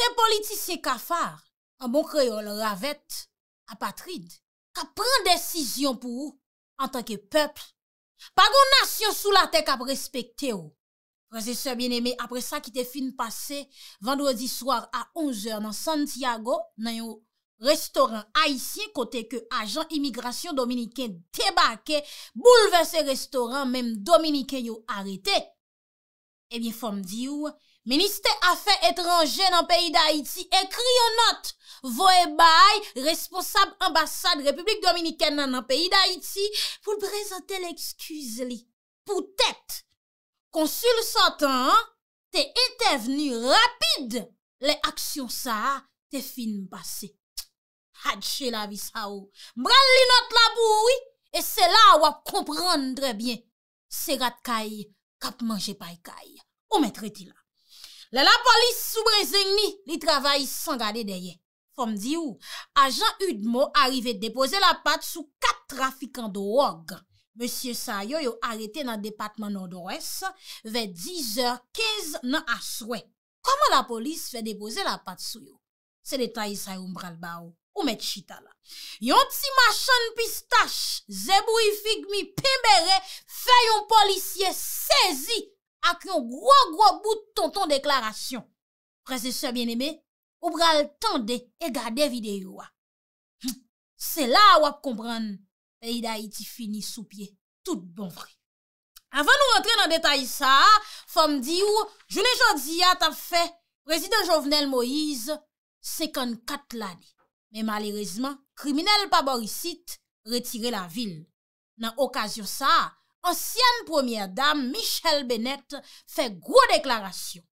Se politisye kafar, an bon kre yo l ravet apatrid, ka pren desisyon pou ou, an tanke pepl, pa goun nasyon sou la te ka prespekte ou. Prese se bien eme, apre sa ki te fin pase, vendredi swar a 11 or nan Santiago, nan yo restoran Aisyen, kote ke ajan imigrasyon dominiken tebake, moul ven se restoran, menm dominiken yo arete. E eh mi fom di ou, Ministè a fè etranjè nan peyi d'Haïti, ekri yo not, vo e bay, responsab ambassade Republik Dominikè nan nan peyi d'Haïti, pou l'prezantè l'ekskuze li. Poutèt, konsul sotan, te etè veni rapide, le aksyon sa, te fin basè. Hadjè la vis ha ou. Oh. Bran li not la boui, e se la wap komprendre bien. Se rat kaj, kap manje pay kaj. Ou metre ti la? Le la polis sou brezeg ni, li travayi san gade deye. Fom di ou, ajan Udmo arrive depose la pat sou kat trafikant do org. Monsie Sayo yo arete nan departman non do res, ve 10 or 15 nan aswe. Koman la polis fe depose la pat sou yo? Se detayi sayo mbral ba ou, ou met chita la. Yon ti machan pistache, zebou ifig mi pemberè, fe yon polisye sezi. ak yon gwo gwo bout ton ton deklarasyon. Prese se bien eme, ou bral tende e gade videyo a. Hm, se la wap kompran, pe yida iti fini sou pie, tout bon vre. Avan nou rentre nan detay sa, fom di ou, jounen jodi ya tap fe, prezident Jovenel Moïse, 54 lade. Me malerezman, kriminel pa borisit, retire la vil. Nan okasyon sa, Ansyen premier dam Michel Bennett fe gro deklarasyon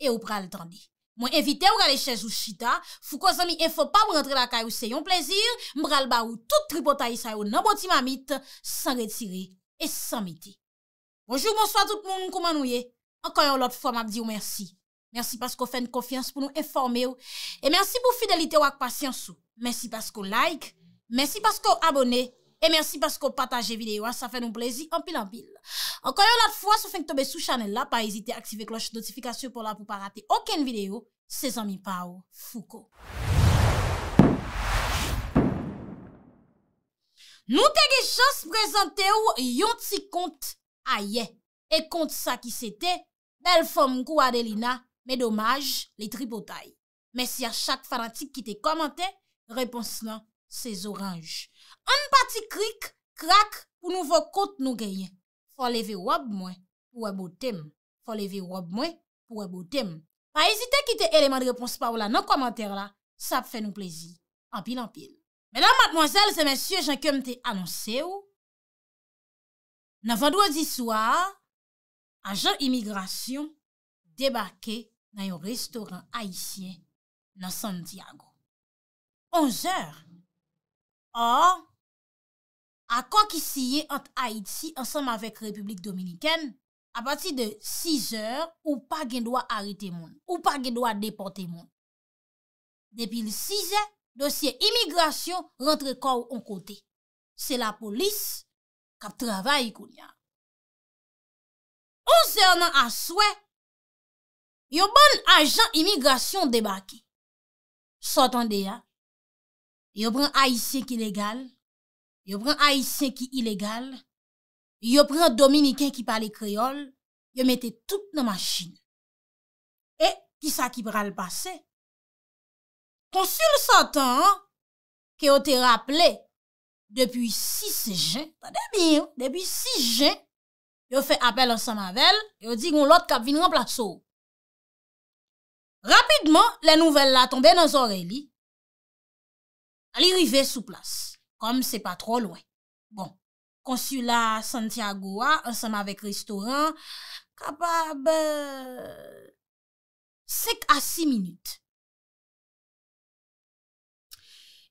e ou pral dani. Mwen evite ou gale chèz ou chita, fuk wazan mi enfo pa mwen rentre la kay ou se yon plezir, mbral ba ou tout tripotayi sa yo nan boti mamit, san retiri e san miti. Bonjour, monswa tout moun kouman ou ye. Ankoy ou lot fomak di ou mersi. Mersi pask ou fèn kofyans pou nou eforme ou. E mersi pou fidelite ou ak pasyans ou. Mersi pask ou like. Mersi pask ou abone. E mersi pasko pataje video an, sa fè nou plezi, anpil anpil. Ankonyon lat fwa, sou fènk tobe sou chanel la, pa ezite aktive kloche notifikasyon pou la pou pa rate oken video, se zanmi pa ou, fouko. Nou te ge chans prezante ou yon ti kont a ye, e kont sa ki sete, bel fòm kou Adelina, me domaj, li tri potay. Mersi a chak fanatik ki te komante, repons nan se zoranj. An pati krik, krak pou nouvo kote nou genyen. Fwa leve wab mwen pou wab o tem. Fwa leve wab mwen pou wab o tem. Fa ezite kite eleman de repons pa ou la nan komantèr la. Sa ap fè nou plezi. Ampil, ampil. Mè nan matmoazel se mè sye jen kem te anonse ou. Navadwa di swa, a jan imigrasyon debake nan yon restoran haisyen nan San Diego. Onzèr. Or, akon ki siye ant Haiti ansanm avek Republik Dominiken apati de 6 eur ou pa gen doa arite moun, ou pa gen doa depote moun. Depi le 6 eur, dosye imigrasyon rentre kaw an kote. Se la polis kap travay koun ya. 11 eur nan aswe, yo bon ajan imigrasyon debake. Sotan de ya, yo bon Haitien ki legal, yo pren Haitien ki ilegal, yo pren Dominikien ki pale kreol, yo mette tout nan machin. E, ki sa ki pra l'pase? Konsul Satan, ki yo te rappele, depi 6 jen, depi 6 jen, yo fe apel an sa mavel, yo di goun lot kap vin wan plat sou. Rapidman, le nouvel la tombe nan zore li, li rive sou plas. kom se pa tro lwen. Bon, konsula Santiago a, ansanm avek restoran, kapab, euh, sek a si minute.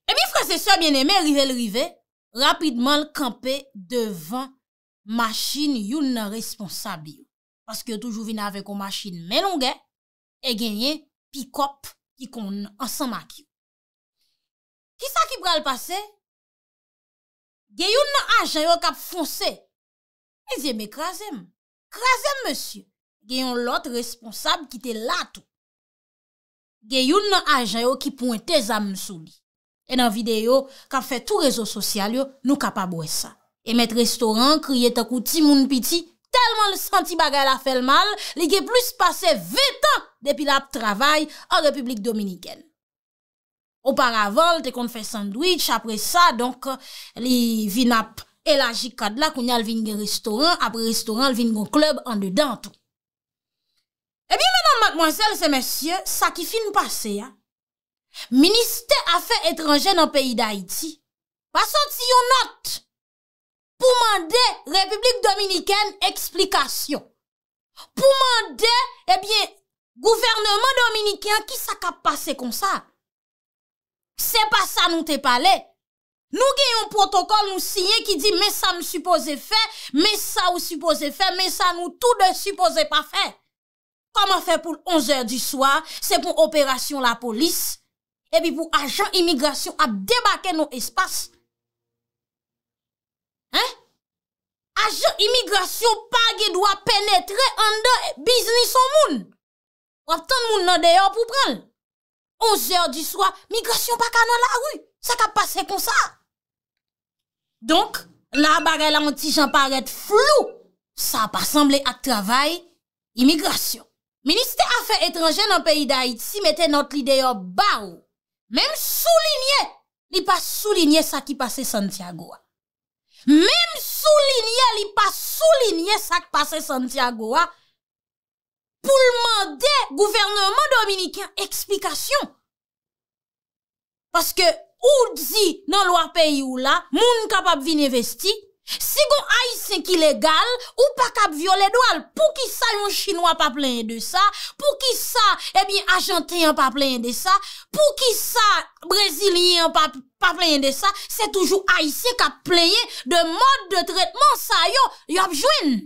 E mi fwa se so bieneme, rive l rive, rapidman l kampe devan machin yon responsabli yo. Paske yo toujou vina avek o machin menongè, e genye pikop ki kon ansanm ak yo. Ki sa ki pral pase? Gye yon nan ajan yo kap fonse, e zi me krasem. Krasem, monsye. Gye yon lot responsable ki te lato. Gye yon nan ajan yo ki pwente zanm sou li. E nan videyo, kap fe tou rezo sosyal yo, nou kap abwe sa. E met restoran kriye takou ti moun piti, telman le santi bagay la fel mal, li ge plus pase ve tan depi la travay an Republik Dominiken. Ou paravol, te kon fè sandwich, apre sa, donk, li vin ap elajikad la, kon yal vin gen restoran, apre restoran, vin gen klub, an de dantou. Ebyen, menan, mademoiselle, se mèsyè, sa ki fin pase, ya. Ministè a fè etranjè nan peyi d'Haïti, pason ti yon not, pou mande Republik Dominikèn eksplikasyon. Pou mande, ebyen, gouvernement Dominikèn ki sa ka pase kon sa. Se pa sa nou te pale. Nou gen yon protokol nou sinye ki di mè sa mè suppose fè, mè sa ou suppose fè, mè sa nou tout de suppose pa fè. Koman fè pou l'onzeur di swa, se pou operasyon la polis, e pi pou ajan imigrasyon ap debake nou espas. Hein? Ajan imigrasyon pa gen dwa penetre an de biznis o moun. Wap ton moun nan deyo pou pranl. On jèr di swa, migrasyon pa kanon la wè, sak ap pase kon sa. Donk, nan abare la an ti jan paret flou, sa ap asemble ak travay, imigrasyon. Ministè Afè Etranjè nan peyi da iti metè not li deyo ba ou, menm sou linye li pa sou linye sak ipase Santiago a. Menm sou linye li pa sou linye sak pase Santiago a, pou l'mande gouverneman dominikyan, eksplikasyon. Paske ou dzi nan lwa peyi ou la, moun kapap vin investi, sigon aysen ki legal, ou pa kap viole doal, pou ki sa yon chinois pa plen de sa, pou ki sa, e bin, ajantin pa plen de sa, pou ki sa, brezilien pa plen de sa, se toujou aysen kap plen de mod de tretman sa yo, yo ap jwen.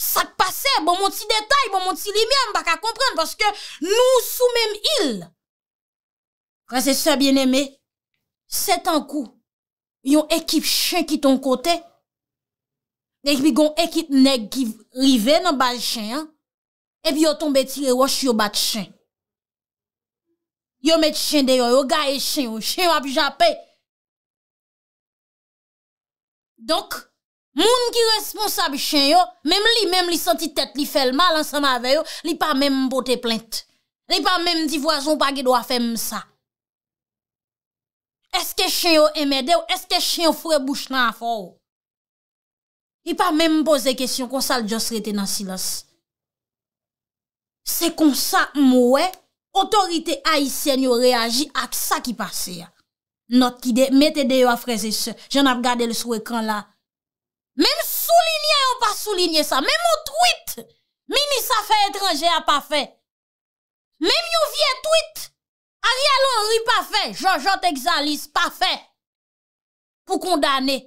Sak pase, bon moun ti detay, bon moun ti li myan, baka kompren, paske nou sou menm il. Kwa se sè bien eme, setan kou, yon ekip chen ki ton kote, ekbi gon ekip neg ki rive nan bal chen, ekbi yon ton beti le wos yon bat chen. Yon met chen de yon, yon ga e chen, yon chen wap japè. Donk, Moun ki responsab chen yo, mèm li mèm li senti tèt li fèl mal an san avè yo, li pa mèm potè plènt. Li pa mèm di vwa zon pa ge do a fèm sa. Eske chen yo emède yo, eske chen yo fwè bouch nan a fò yo. Li pa mèm pose kèsyon, konsal dios rete nan silas. Se konsa mwè, otorite a isen yo reagi ak sa ki pase ya. Not ki de, mette de yo a freze se. Jè nan gade le sou ekran la. Mem sou linye ou pa sou linye sa. Mem ou tweet. Mimi sa fè etranje a pa fè. Mem yon vie tweet. Ariel Henry pa fè. Jean-Jean Texanlis pa fè. Pou kondane.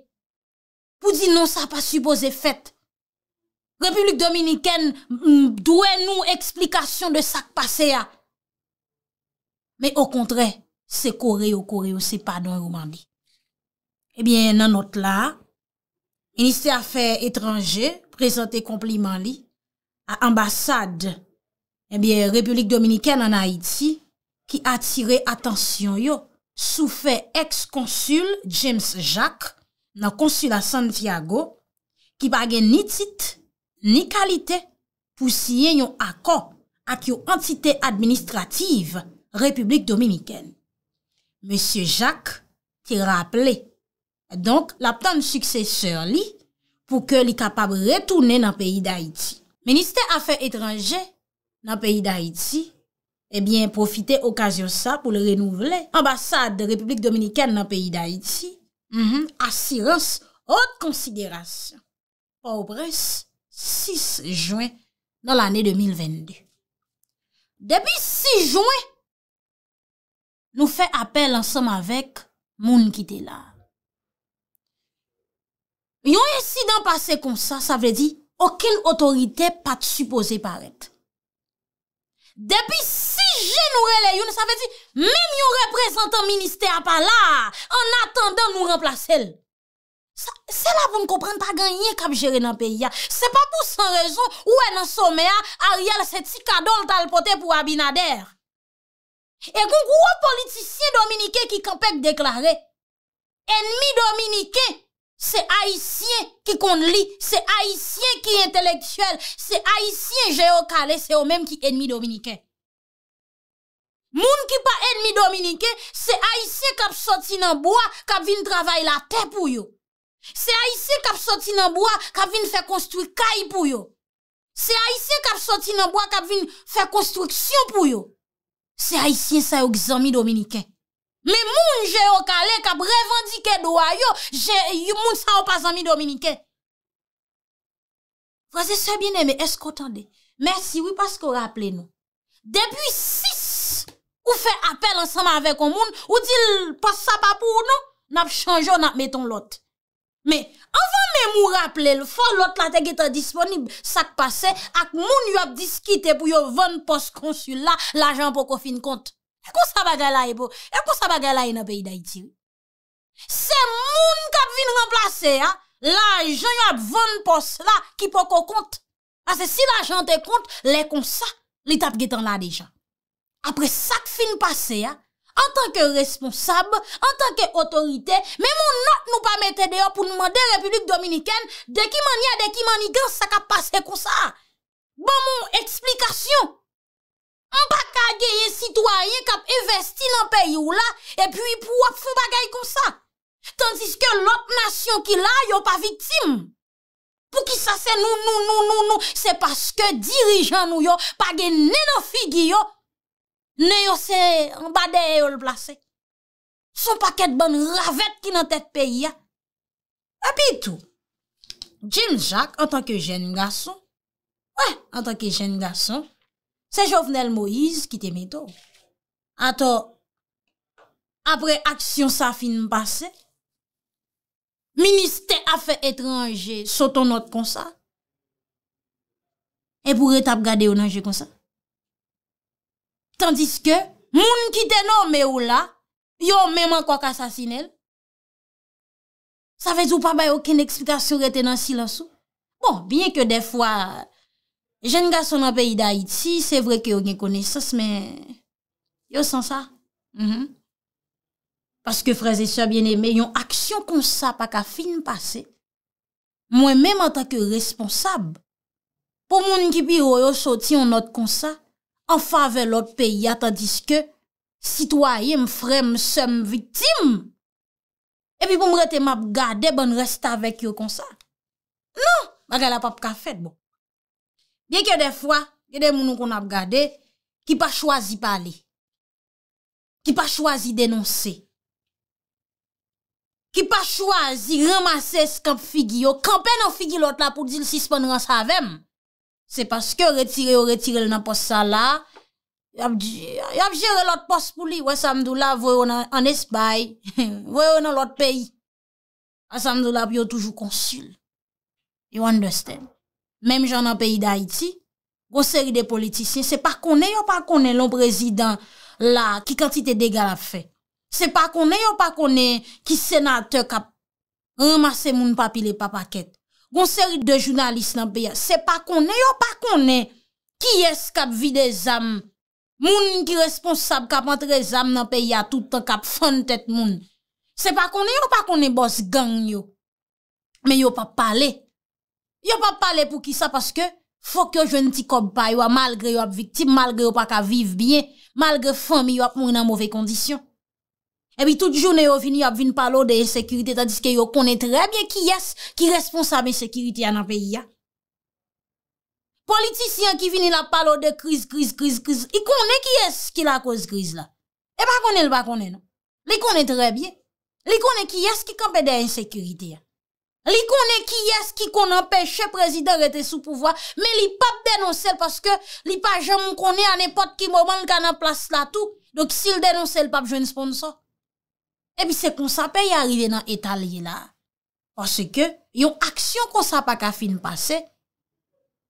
Pou di non sa pa suppose fèt. Republik Dominikèn dwen nou eksplikasyon de sak pase ya. Me o kontre, se kore yo kore yo se pa don romandi. Ebyen nanot la, Ministè affèr étranger prezante kompliment li eh a ambassade Republik Dominikèn an Haïti ki atire atensyon yo soufè ex-konsul James Jacques nan konsula Santiago ki bagen ni tit, ni kalite pou siye yon akon ak yo entite administrativ Republik Dominikèn. Monsieur Jacques ti rappele Donk, la ptande sukeseur li pou ke li kapab retounen nan peyi d'Haïti. Ministè afe etranje nan peyi d'Haïti, ebyen eh profite okasyon sa pou le renouvle. Ambasade de Republik Dominikèn nan peyi d'Haïti, asirans, hot konsiderasyon. Pobres, 6 Jouen nan l'anè 2022. Depi 6 Jouen, nou fè apel ansom avèk moun ki te la. Yon insidan pase kon sa, sa vle di, okel otorite pati supose paret. Depi si genoure le yon, sa vle di, mem yon reprezentant minister pa la, an atendan nou remplase el. Se la pou m kompren ta ganyen kap jere nan peya. Se pa pou san rezon, ou enan some a, a riyal se ti kadol talpote pou abinader. E kon kou an politisye dominike ki kampek deklare, enmi dominike, Se haisyen ki kon li, se haisyen ki inteleksyel, se haisyen je yo kale, se yo menm ki enmi dominiken. Moun ki pa enmi dominiken, se haisyen kap soti nan boya, kap vin travay la te pou yo. Se haisyen kap soti nan boya, kap vin fe konstwik kay pou yo. Se haisyen kap soti nan boya, kap vin fe konstwik syon pou yo. Se haisyen sa yo gizami dominiken. Me moun jè okalè kap revandike do a yo, jè yu moun sa ou pas anmi dominike. Vaze, sè bienè, me eskotande. Mersi, wè paske ou rappele nou. Depi 6, ou fè apel ansama avèk ou moun, ou dil pos sa papou ou nou, nap chanjè ou nap meton lot. Me, anvan mè mou rappele, lò fò lot la te geta disponib sak pase, ak moun yop diskite pou yo ven pos konsula, la jan pou kofin kont. E kon sa bagala e bo? E kon sa bagala e nan peyi da iti ou? Se moun kap vin remplase ya, la jan yo ap vande pos la ki po ko kont. Ase si la jan te kont, le kon sa, li tap getan la deja. Apre sak fin pase ya, an tanke responsab, an tanke otorite, me moun not nou pa mette deyo pou nou mande Republik Dominiken, de ki man ya, de ki man i gen, sa kap pase kon sa. Bon moun, eksplikasyon. An pa kageye sitwaryen kap investi nan peyi yo la, epi pou wap foun bagay kon sa. Tansis ke lop nasyon ki la yo pa vitim. Pou ki sa se nou nou nou nou nou, se paske dirijan nou yo, page nen an figi yo, nen yo se an badeye yo lplase. Son pa ket ban ravet ki nan tet peyi ya. A pi tou, Jim Jacques, an tanke jen gason, an tanke jen gason, Se jovnel Moïse ki te meto. Ato, apre aksyon sa fin basen, ministe afe etranje soton not kon sa, e pou re tap gade yo nanje kon sa. Tandis ke, moun ki te nom me ou la, yo menman kwa ka sasinel. Sa vez ou pa bay oken eksplikasyon rete nan silan sou. Bon, bien ke defwa... Jen ga son an peyi da iti, se vre ke yo gen kone sas, men yo san sa. Paske freze sou a bien eme, yon aksyon konsa pa ka fin pase, mwen men mwen ta ke responsab, pou moun ki pi ro yo soti yon not konsa, an favel ot peyi atadiske, sitwayem frem sem vitim. Epi pou mwete map gade, bon resta vek yo konsa. Non, baga la pap ka fet bo. Yeke de fwa, yeke de mounon kon ap gade, ki pa chwazi pale. Ki pa chwazi denonse. Ki pa chwazi ramase skanp figi yo. Kampen nan figi lot la pou di l sispan ran savem. Se paske retire yo, retire l nan pos sa la. Yap jere lot pos pou li. Wey samdou la, voyon an espay. Voyon an lot peyi. A samdou la, yo toujou konsul. You understand? Mem jan nan peyi d'Haïti, gonseri de politisyen, se pa kone yo pa kone loun prezident la ki kantite degal a fe. Se pa kone yo pa kone ki senateur kap remase moun papile papaket. Gonseri de jounalist nan peyi, se pa kone yo pa kone ki es kap vide zam, moun ki responsab kap antre zam nan peyi a toutan kap fon tet moun. Se pa kone yo pa kone bos gang yo, men yo pa pale. Yo pa pale pou ki sa paske fok yo jwen ti kop pa yo a malgre yo ap viktib, malgre yo pa ka viv bien, malgre fomi yo ap moun nan mouve kondisyon. Ebi tout joun yo vini yo ap vin palo de esekurite tadiske yo kone trebyen ki yas ki responsabe esekurite ya nan peyi ya. Politisyen ki vini la palo de kriz, kriz, kriz, kriz, i kone ki yas ki la kouz kriz la. Eba kone lba kone nan. Li kone trebyen. Li kone ki yas ki kapede esekurite ya. Li konen ki yes ki konen peche prezidere te sou pouvoi, me li pap denonsel, paske li pajen moun konen an epote ki mouman lika nan plas la tou, dok si l denonsel pap jwen sponsor. Ebi se kon sape yi arrive nan etalye la, paske yon aksyon kon sape a ka fin pase,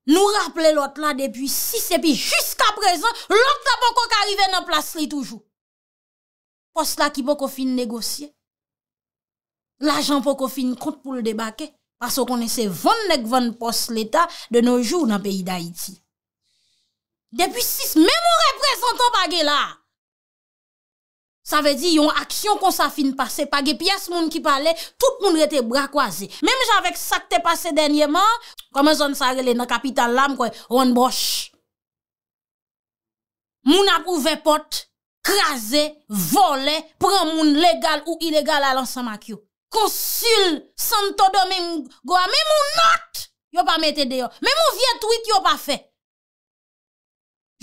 nou rappele lot la debi 6, epi jusqu'a prezen, lot la poko ka arrive nan plas li toujou. Paske la ki poko fin negosye, la jan pou kon fin kont pou le debake, paso kon ese 20 nek 20 pos l'Etat de noujou nan peyi d'Haïti. Depi 6, mè moun reprezentant page la. Sa ve di yon aksyon kon sa fin pase, page pias moun ki pale, tout moun rete bra kwaze. Mèm javek sa te pase denyèman, kwa mè zon sa rele nan kapital l'am kwe, ouan bosh. Moun ap ouve pot, krasè, vole, pren moun legal ou ilegal alansan makyo. konsul, santodo men mou gwa, men mou not, yo pa mette deyo. Men mou vie twit yo pa fe.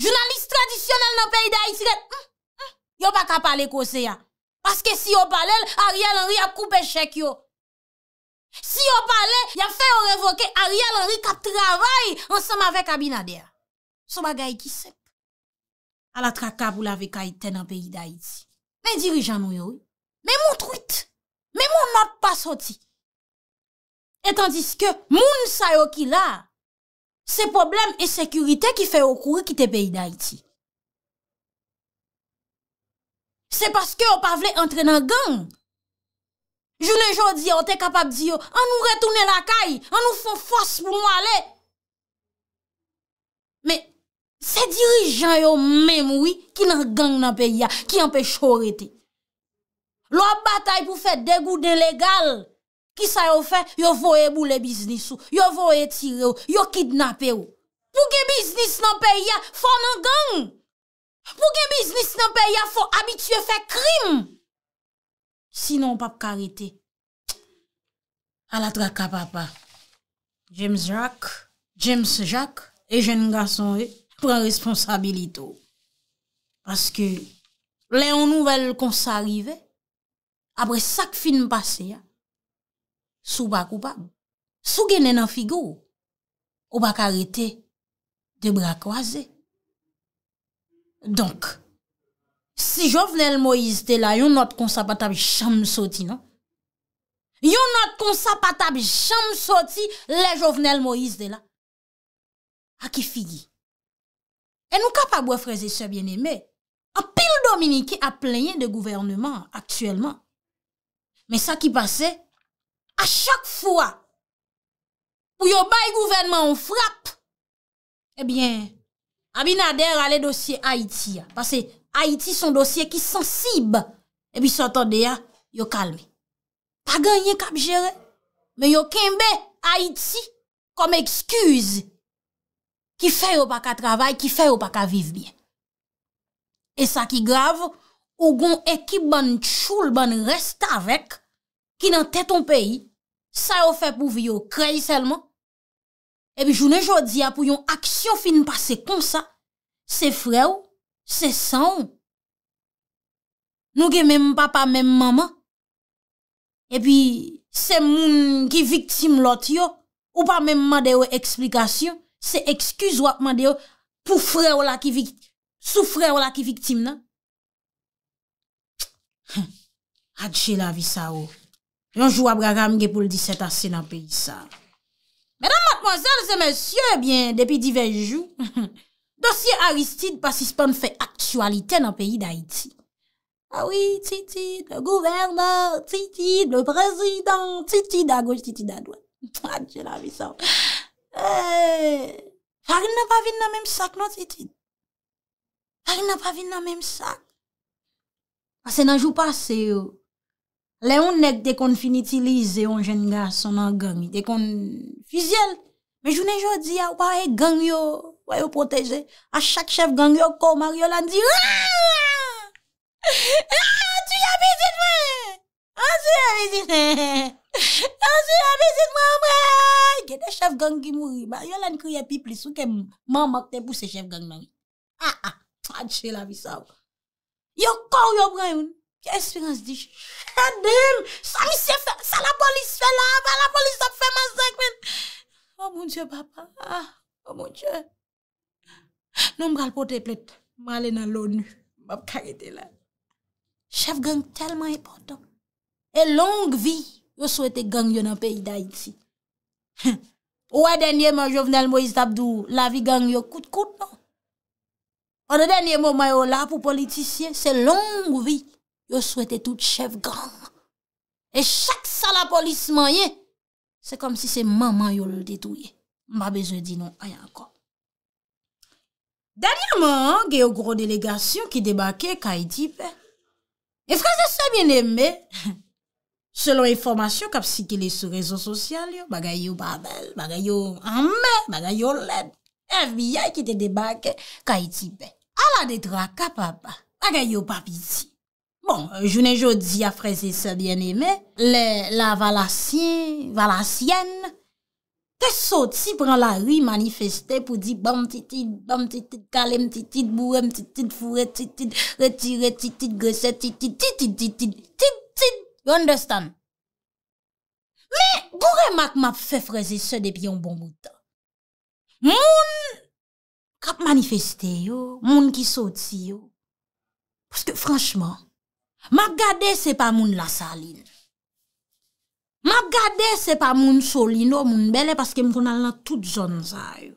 Jounalist tradisyonel nan peyi da iti, yo pa kap pale kose ya. Paske si yo pale, Ariel Henry a koupe chek yo. Si yo pale, ya fe yo revoke, Ariel Henry kap travay, ansanm avek abinade ya. So bagay ki sep. A la trakab ou la vekaiten nan peyi da iti. Men dirijan mou yo, men mou twit, Men moun ap pa soti. Etan diske, moun sa yo ki la, se problem e sekurite ki fe okuri ki te peyi da iti. Se paske yo pa vle entre nan gang. Joune jodi yo te kapap di yo, an nou retoune la kay, an nou fon fos pou mwale. Men, se dirijan yo men mwi, ki nan gang nan peyi ya, ki an pey chorete. Lo batay pou fè degou delegal. Ki sa yo fè? Yo voye boule biznisou. Yo voye tire ou. Yo kidnapè ou. Pouke biznis nan peyi a, fò nan gang. Pouke biznis nan peyi a, fò abitye fè krim. Sinon, pap karite. A la traka papa. James Jacques. James Jacques. E jen nga son e. Eh, Pren responsabilite ou. Paske le an nouvel kon sa arrive. apre sak finm pase ya, sou bak ou bag, sou genen an figou, ou bak arete de bra kwa ze. Donk, si jovenel Moïse de la, yon not konsapata bi chanm soti nan? Yon not konsapata bi chanm soti, le jovenel Moïse de la, a ki figi. E nou kapak boye freze se biene me, apil Dominiki a plenye de gouvernement, aktuellement, Men sa ki pase, a chak fwa pou yo bay gouvenman ou frap, ebyen, eh Abinader ale dosye Haiti ya. Pase, Haiti son dosye ki sensib, ebyen sa tonde ya, yo kalme. Pa ganyen kap jere, men yo kenbe Haiti kom ekskuz ki fe ou pa ka travay, ki fe ou pa ka viv bien. E sa ki grave, ou gon ekip ban choul ban resta vek, Ki nan tè ton peyi, sa yo fè pou vi yo krey selman. E pi jounen jodi apou yon aksyon fin pase kon sa. Se fre ou, se san ou. Nou gen menm papa, menm mama. E pi se moun ki viktim lot yo, ou pa menm ma deyo eksplikasyon. Se ekskuz wak ma deyo pou fre ou la ki viktim. Sou fre ou la ki viktim nan. Adje la vi sa ou. Yonjou Abraham ge pou l'di set ase nan peyi sa. Mèdam matmozèl, zè mèsyò, ebyen, depi divenjou, dosye Aristide pasispan fè aktualite nan peyi d'Aiti. Awi, ah Titide, gouverneur, Titide, prezident, Titide a goj, Titide a doy. A, ah, djè la miso. Eh, Farim nan pa vin nan menm sak, nan, Titide? Farim nan pa vin nan menm sak? Ase nan jou pase euh, yo, Le yon nek dekon finitilize yon jen nga sonan gangi, dekon fizyel. Me jounen jodi ya, waye gang yo, waye yo proteze, a chak chef gang yo kou, mari yon lan di, aaaah, aaaah, tu yabizit ah, ah, mwen, an su yabizit, an su yabizit mwen, mwen, gen de chef gang ki mouri, mari yon lan kouye pi plis, ou gen mwen makte pou se chef gang man. Ha, ah, ha, twa chela mi sa wak. Yo kou yo breyoun, Ki espirans dij. Ha dem, sa mi se fe, sa la polis fe la, fa la polis se fe man zek men. Ha oh, mounche papa, ha oh, mounche. Nou mkal pot e plet, malen an lon, bab kage te la. Chef gang telman epotom. E long vi, yo souwete gang yon an peyi da iti. Ou a e denye man jovenel Moise Abdou, la vi gang yon kout kout nou. Ou a denye man mayola pou politisyen, se long vi. yo souwete tout chef gran. E chak sa la polis manye, se kom si se maman yo l detouye. Mba bezo di non ayan kon. Dali yaman, ge yo gro delegasyon ki debake, ka itipe, e fra se se bien eme, selon informasyon kap si ke le sou rezon sosyal yo, bagay yo babel, bagay yo ame, bagay yo led, e viyay ki te debake, ka itipe, ala de dra kap apa, bagay yo papiti, Bon, jounen joudzi a freze se bien eme, la valasyen, valasyen, te soti pran la ri manifestè pou di bam titit, bam titit, kalem titit, bourem titit, fure titit, retire titit, gresè titit, titit, titit, titit, titit, titit. You understand? Me, gou remak ma fe freze se depi yon bon boutan. Moun kap manifestè yo, moun ki soti yo. Ma gade se pa moun la salin. Ma gade se pa moun solin ou moun belen paske mwen al nan tout zon zay.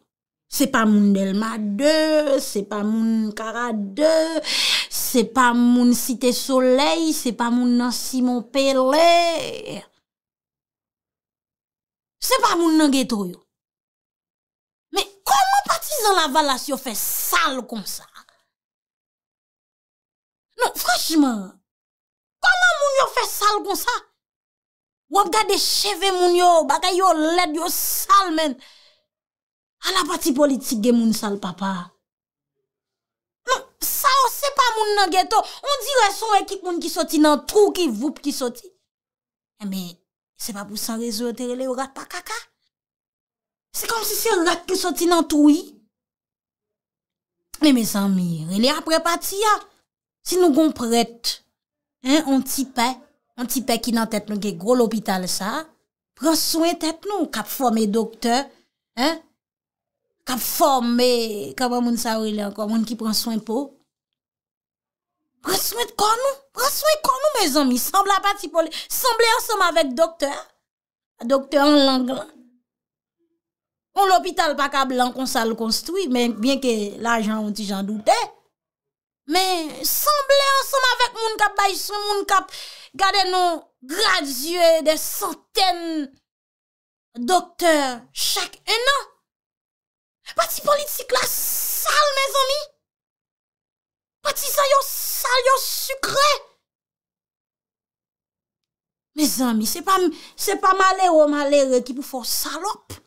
Se pa moun delma de, se pa moun kara de, se pa moun site solei, se pa moun nan Simon Pellet. Se pa moun nan getroyo. Me koman pati zan la vala si yo fè sal kon sa? Non, franjman, Koman moun yo fè sal kon sa? Wap gade cheve moun yo baka yo led yo sal men. An apati politik gen moun sal papa. Non, sa o se pa moun nan geto. On di re son ekip moun ki soti nan trou ki voup ki soti. Eme, eh, se pa pou san rezote rele yo rat pa kaka. Se kom si se rat ki soti nan trou i. Eme, eh, san mi rele apre pati ya. Si nou kon pret. On ti pe, ki nan tet nou ki gro l'hopital sa. Pren soyen tet nou, kap fome dokteur. Kap fome, kap wè moun sa ou ilè ankon, moun ki pren soyen po. Pren soyen kon nou, pren soyen kon nou, me zonmi. Semble apati pou li. Semble ansom avèk dokteur. Dokteur an lang lan. Moun l'hopital pa kap lankon sa l'konstruy, men bin ke la jan ou ti jan doutè. Men, semblè an som avèk moun kap bay sou moun kap gade nou gradye de santèn doktè chak enan. Pati politik la sal, men zami. Pati zay yo sal yo sukre. Men zami, se pa male ou male ki pou fò salop.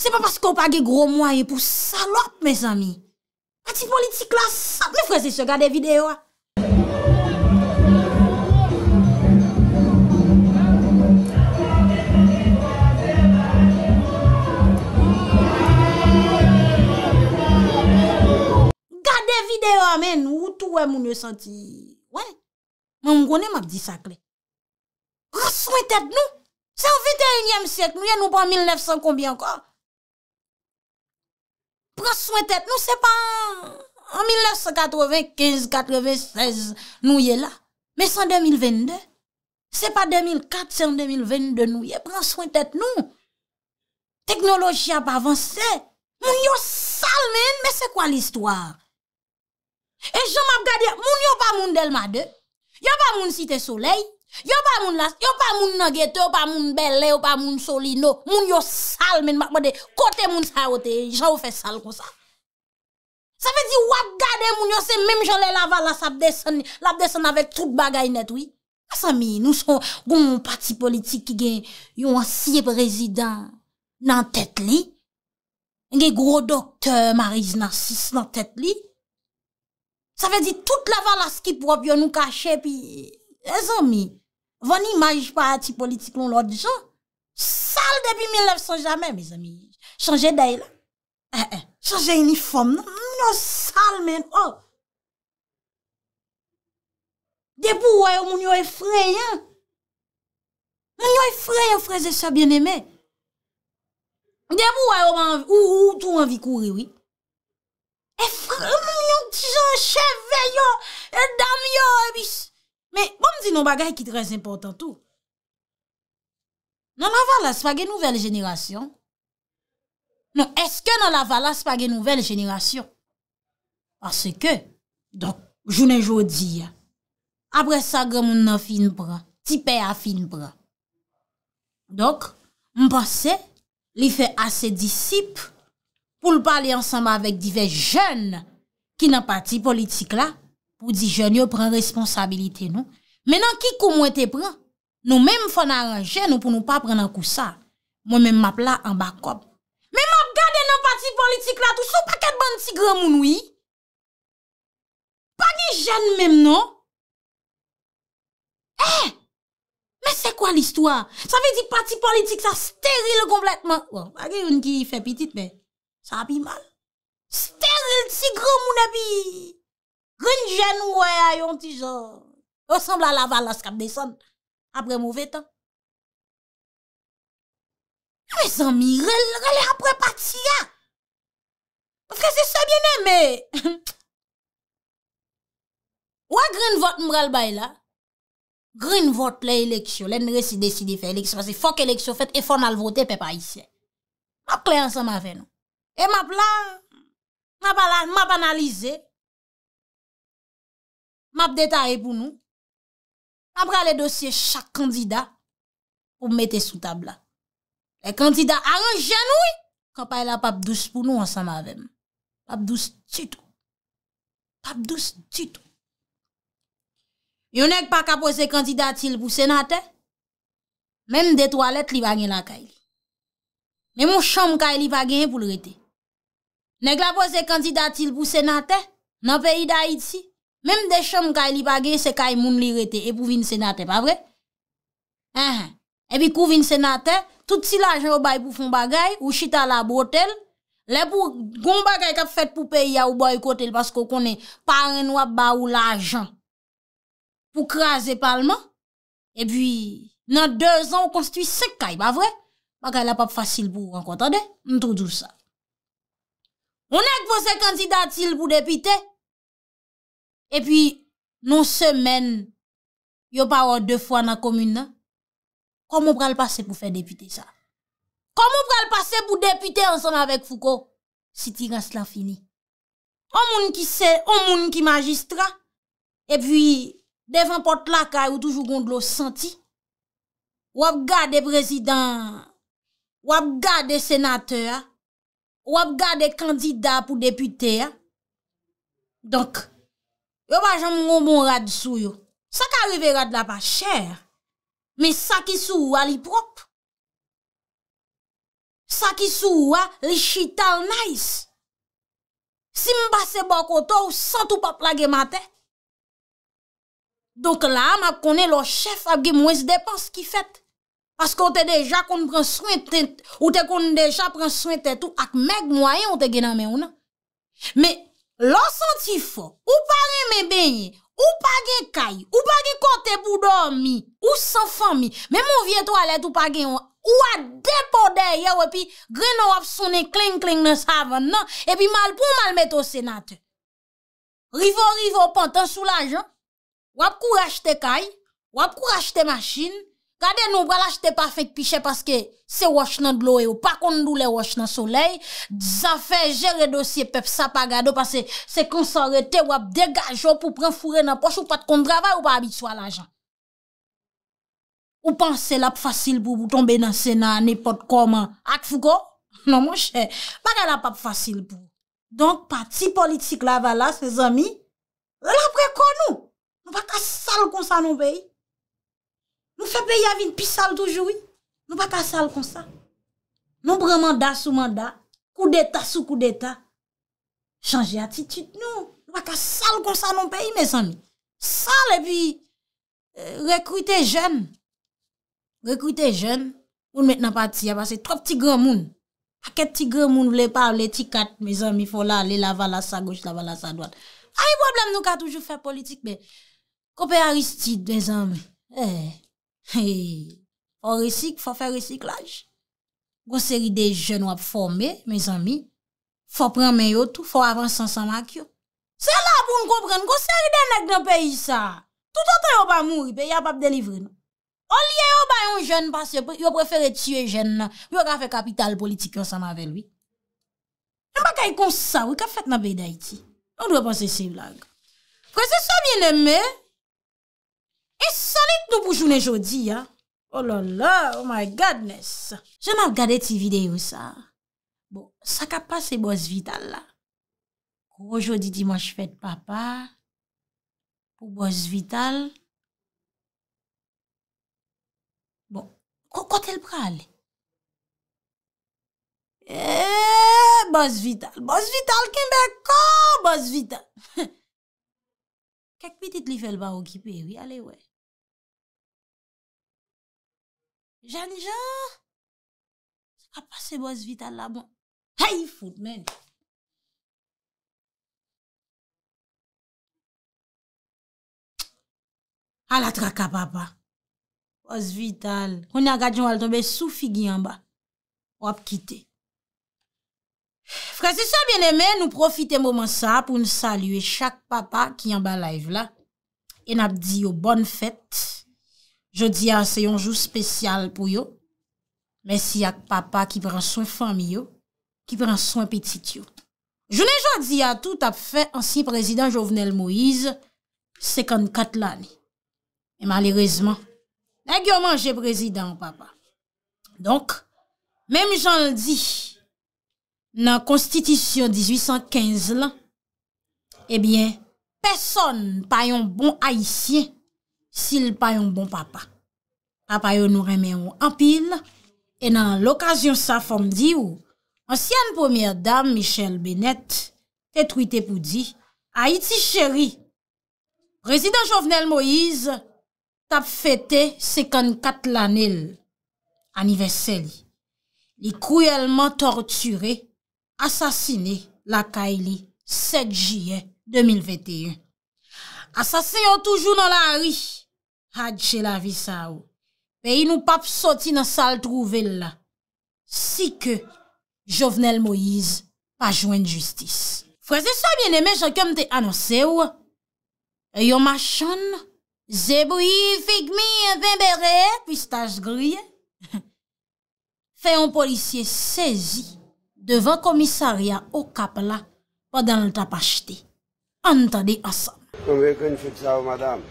Se pa pas kon page gro mwaye pou salop, mes ami. A ti politik la, sape mi freze se gade videyo a. Gade videyo a men, ou tou wè moun yo senti. Wè, mwen mgonè mwap di sakle. Aswen tet nou. Se ou 21e sèk nou, yè nou pan 1900 kombi ankon. Prenswen tèt nou, se pa an 1995-1996 nou ye la. Me san 2022, se pa 2004-2022 nou ye. Prenswen tèt nou, teknoloji ap avansè. Moun yo sal men, me se kwa l'histoire? E Jean-Marc Gadier, moun yo pa moun Delmade, yo pa moun site Soleil. Yo pa moun lase, yo pa moun nage te, yo pa moun bele, yo pa moun soli, nou, moun yo sal men, bakmode, kote moun saote, jan ou fe sal kon sa. Sa ve di wap gade moun yo se, mem jole lavala sa ap desen, lape desen avek tout bagay net, oui. Asa mi, nou son, goun moun parti politik ki gen yon ansiye prezident nan tet li, gen gen gro dokter Marise Nansis nan tet li. Sa ve di tout lavala skip wap yon nou kache pi, asa mi. Vè ni maj pa ati politik loun lò di jan. Sal depi 1900 jamè, mè zami, chanjè day la. E, e, chanjè uniform nan. Mè nyo sal men, oh. Depou wè yo moun yo e frey, an. Mè nyo e frey yo freze sa bien emè. Depou wè yo man, ou, ou, tou man vi kouri, wè. E frey moun yo, dijan, cheve yo, e dam yo, e pis... Men, bon, mwen mdi nou bagay ki trez importantou. Non aval aspa gen nouvel jenerasyon? Non, eske non aval aspa gen nouvel jenerasyon? Pase ke, donk, jounen joudi, apre sa gen moun nan fin pran, ti pe a fin pran. Donk, mpase, li fe ase disip, pou lpale ansamba avek di fe jen, ki nan pati politik la, Pou di jen yo pran responsabilite nou. Menan ki kou mwete pran. Nou men m fò nan anjen nou pou nou pa pran an kousa. Mwen men m ap la an bakop. Men m ap gade nan pati politik la tout sou paket ban tigre moun woy. Pa di jen men nou. Eh! Men se kwa l'istwa? Sa ve di pati politik sa steril kompletman. Wan, bon, pa di yon ki fe pitit men. Sa api mal. Steril tigre moun api. Grin jen nou wè a yon ti zon. Osamb la laval la skap deson. Apre mou vetan. Awe zon mirel, rele apre pati ya. Ou fwese se bien eme. Ou a grin vot mbrel bay la. Grin vot le eleksyon. Lè mre si deside fè eleksyon. Fok eleksyon fèt, e fon al votè pe pa isye. Aple ansan mwen. E map la, map analize, Map deta e pou nou. Apre a le dosye chak kandida pou mette sou tabla. Le kandida a anjenoui, kapay la papdous pou nou ansan mavem. Papdous titou. Papdous titou. Yon ek pa kapose kandida til pou senate, menm deto alet li bagen la kail. Menm ou chom kail li bagen pou lorete. Nek la pose kandida til pou senate, nan pe yi da iti, Mèm de chèm kèy li bagè, se kèy moun li rete. E pou vin senate, pa vre? E pi pou vin senate, tout si l'ajan ou bay pou fon bagèy, ou chita la brotel, lè pou goun bagèy kap fèt pou pey ya ou boykotel, paskou konè parè nou ap ba ou l'ajan pou krasè palman. E pi nan deux an, ou konstuit sek kèy, pa vre? Bakèy la pap fasil pou an kontade, mtou djou sa. Mwenèk pou se kandidatil pou depite? E pi, nou semen, yo pa non? ou de fwa na komune nan, komon pral pase pou fè depite sa? Komon pral pase pou depite ansan avèk fou ko, si ti rase la fini? O moun ki se, o moun ki magistra, e pi, devan pot lakay ou toujou gond lo senti, wap ga de prezident, wap ga de senateur, wap ga de kandida pou depite, donk, Yo wajan mwen bon rad sou yo. Sa ka rive rad la pa chèr. Men sa ki sou wè li prop. Sa ki sou wè li chital nays. Si m basè bokotò, ou sa tou pa plage matè. Donk la, m ak kone lo chef ap gen mwen se depan se ki fèt. Aske ou te deja kon prenswen te tou ak meg mwayen ou te genan mè ou nan. Men, Lo santi fo, ou pa reme benye, ou pa gen kay, ou pa gen kote pou dormi, ou san fan mi, men moun vye to alet ou pa gen yo, ou a depo deye wepi, greno wap souni kling kling nan savan nan, epi mal pou mal meto senate. Rivo rivo pantan soulaj, wap kou rachete kay, wap kou rachete maschin, Gade nou bra la jte pa fek piche paske se wach nan blowe ou pa kondou le wach nan soley, zafè jere dosye pep sa pa gado paske se konsore te wap degajo pou pren fure nan poch ou pat kondrava ou pa abitwa la jan. Ou panse la pou fasil pou boutombe nan sena anepot koman ak fuko? Non monshe, baka la pa pou fasil pou. Donk pati politik la va la se zami, la preko nou, nou baka sal kon sa nou beyi. Nou fè pe yavine pi sal toujoui. Nou pa ka sal kon sa. Nou bre manda sou manda. Kou deta sou kou deta. Chanje atitude nou. Nou pa ka sal kon sa nou pe yi me san. Sal epi. Euh, Rekrute jen. Rekrute jen. Poun mè nan pati. Ya base trop ti gwa moun. A ket ti gwa moun vle pa wle ti kat. Me zan mi fola. Le lavala sa goch. Lavala sa dwat. A yi wablem nou ka toujou fè politik. Kope Aristide. Me zan mi. Eh. Hey, ou resik, fò fè resiklaj. Gò seri de jen wap fò mè, mè zanmi, fò pran mè yo tout, fò avansan san mak yo. Se la pou n kòpren, gò seri den ek nan peyi sa. Tout anten yo pa mouri, peyi ap ap delivre nan. O liye yo bayon jen, non. pas yo preferè tiye jen nan, yo wak fè kapital politik yon san ma ven wik. An pa kèy kon sa, wik ap fèt nan peyi da iti. An dwe pa se siw lag. Prese so bienemme, E salit nou pou jounen jodi, ya? Oh la la, oh my godness. Jè m ap gade ti video sa. Bon, sakap pa se boss vital la. Ou jodi dimanche fèd papa. Ou boss vital. Bon, koko tel pral? Eee, eh, boss vital, boss vital, kimbe ko, boss vital. Kek piti tli fel ba ou kipe, oui, ale, ouè. Janjan A pase boz vital la bon Hayy fout men Al atraka papa Boz vital Kouni agad yon al tombe sou figi yon ba Wap kite Fransi sa bien eme Nou profite mouman sa Poun salue chak papa ki yon ba live la En ap di yo bon fète Je di a se yon jou spesyal pou yo, men si ak papa ki vran son fami yo, ki vran son petit yo. Je ne jwa di a tout ap fe ansi prezident Jovenel Moïse, 54 lani. E malirezman, ne gyo manje prezident papa. Donk, menm jan l di, nan konstitisyon 1815 lan, ebyen, peson pa yon bon haisyen, Sil pa yon bon papa. Papa yon nou reme yon empil, E nan l'okasyon sa fom di ou, Ansyan pomiye dam, Michel Bennett, Et wite poudi, Haiti chéri, Prezident Jovenel Moïse, Tap fete sekon kat lanel, Aniveseli, Ni kouyelman torture, Asasine laka ili, 7 jye 2021. Asasin yon toujou nan la ari, Che la vi sa ou Pe y nou pap soti nan sal trouvel la Si ke Jovenel Moïse Pa jwen justice Fwese sa mwen emeja kem te anose ou E yon machan Zeboui figmi Vemberè Pistache griye Fe yon polisye sezi Devan komisaria o kapla Padan lta pa chte Antade asan Komwe kon fik sa ou madame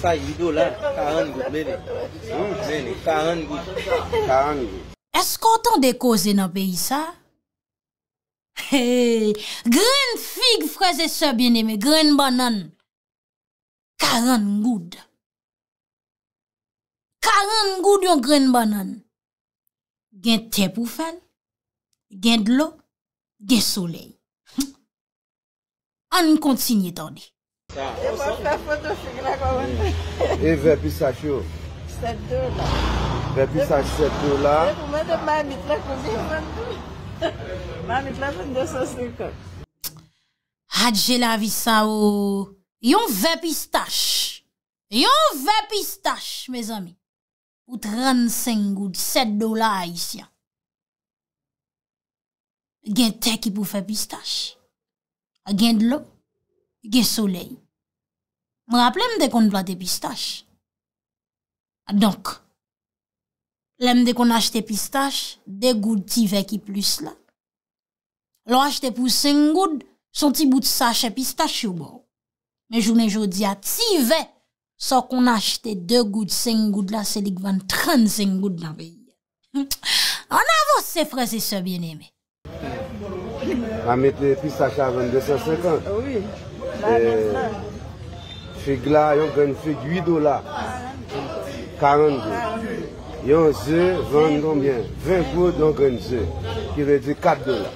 Sa yido la, karan gout mene. Mene, karan gout. Esk otan de koze nan peyi sa? Gren fig fraze se bieneme, gren banan. Karan gout. Karan gout yon gren banan. Gen te pou fan, gen lo, gen soley. An konti nye tande. E mwen fè foto fik la kwa wè. E 20 pistache yo? 7 do la. 20 pistache 7 do la. E pou mè de mè mi tle koni? Mè mi tle pou mè de sos nè kò. Had jè la vi sa o. Yon 20 pistache. Yon 20 pistache, mè zami. Ou 35 ou 7 do la a isya. Gen te ki pou fè pistache. Gen dlo. Gen solei. Mè rappelè mdè kon vlade pistache. A donk, lè mdè kon achte pistache, de goud ti ve ki plus la. Lò achte pou sen goud, son ti bout sa che pistache yo bo. Mè jounè joudi a ti ve, son kon achte de goud sen goud la, se lik vantran sen goud la ve. An avos se fre se se bien eme. A mette pistache a vantran sen goud. Oui. Ba mè mè mè. Fèk la, yon gren fèk 8 dola, 40 dola. Yon zè, vende kambien? 20 goud, yon gren zè, ki vende 4 dola.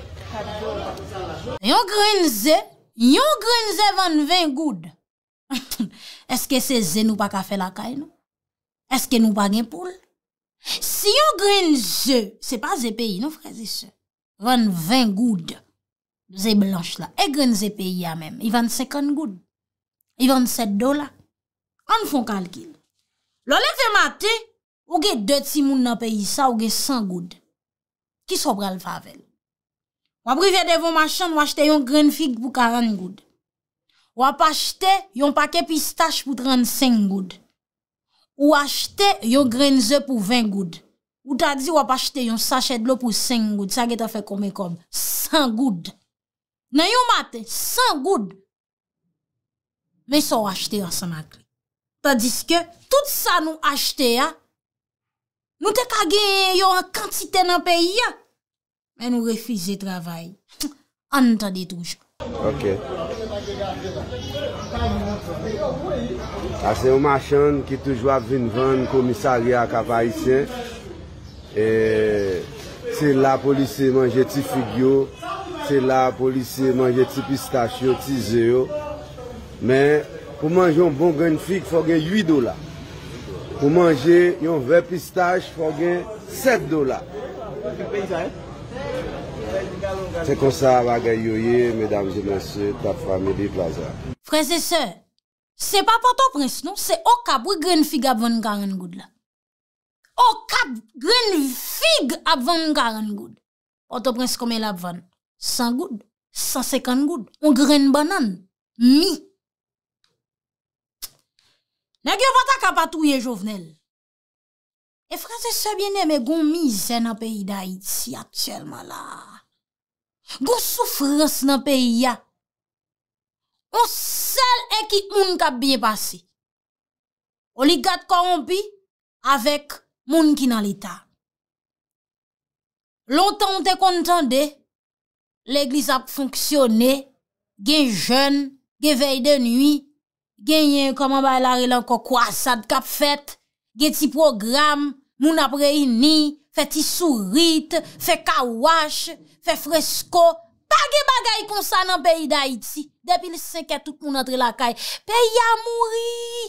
Yon gren zè, yon gren zè vende 20 goud. Eske se zè nou pa kafe lakay nou? Eske nou pa gen poule? Si yon gren zè, se pa zè peyi nou frèzi zè? Vende 20 goud, zè blanche la. E gren zè peyi ya mèm, yon vende 50 goud. E 27 dola. An foun kalkil. Lole ve mate, ouge 2 timoun nan peyi sa, ouge 100 goud. Ki sobra l favel. Wapri ve devon machan wachete yon gren fik pou 40 goud. Wapachete yon pake pistache pou 35 goud. Wachete yon gren ze pou 20 goud. Ou ta di wapachete yon sachet lo pou 5 goud. Sa ge ta fe kome kome. 100 goud. Nan yon mate, 100 goud. Men sa ou achete an sanakli. Ta diske, tout sa nou achete an, nou te kage yo an kantite nan peyi an, men nou refize travay. An nou ta detouj. Ok. Asen ah, yo machan ki toujwa vinvan komisari akapayisyen, se la polise manje ti figyo, se la polise manje ti pistachyo, ti zeyo, Mè pou manj yon bon gren fig fò gen 8 dola. Pou manj yon vè pistache fò gen 7 dola. Se konsa waga yoye, mèdames et mènsè, tafra mèdi plaza. Frense sè, se pa poto prens nou, se okap wè gren fig ap vèn garen goud la. Okap gren fig ap vèn garen goud. O te prens kome la vèn, 100 goud, 150 goud, 1 gren banan, mi. Ne gyon pata kapatouye jovenel. E franse sebyen eme goun mize nan peyi da iti atyelman la. Goun soufrans nan peyi ya. Goun sel ekit moun kap binye basi. Oli gade korompi avèk moun ki nan lita. Lontan ou te kontande, leglis ap fonksyone, ge jen, ge vey de nwi, genye koman bay lari lanko kwa asad kap fet, gen ti program, moun apre ini, fe ti surit, fe kawash, fe fresko, pa gen bagay konsa nan peyi da iti, depil seke tout moun atre lakay, peyi ya mouri,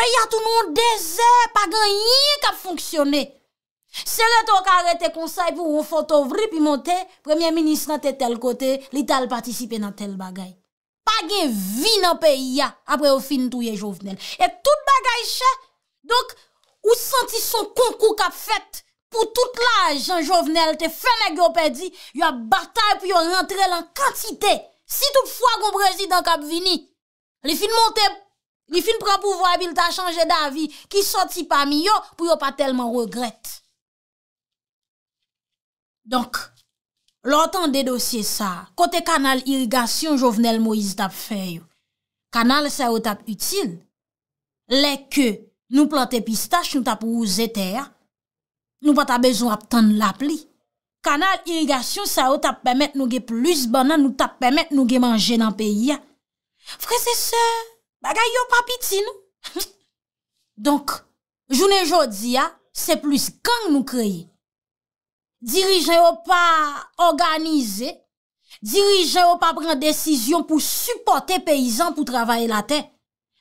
peyi ya tout moun deze, pa gen nye kap fonksyone, se re ton kare te konsay pou ou foto vri pi monte, premye minis nan te tel kote, li tal patisipe nan tel bagay. A gen vi nan pe ya apre yo fin tou ye jovenel. E tout bagay che, donk, ou senti son konkou kap fet, pou tout la ajan jovenel, te fene gyo pe di, yo batay pou yo rentre lan kantite. Si tout fwa kon prezi dan kap vini, li fin monte, li fin pran pou vwa bil ta chanje da vi, ki senti pa mi yo, pou yo pa telman regret. Donk, Lortan de dosye sa, kote kanal irigasyon jovenel Moise tap feyo. Kanal sa yo tap util. Le ke nou plante pistache nou tap ouze ter. Nou pa ta bezon ap tan la pli. Kanal irigasyon sa yo tap pemet nou ge plus banan nou tap pemet nou ge manje nan peyi ya. Fre se se, bagay yo papiti nou. Donk, jounen jodi ya, se plus kan nou kreyi. Dirijen yo pa organize, dirijen yo pa pren desisyon pou supporte peyizan pou travaye la ten.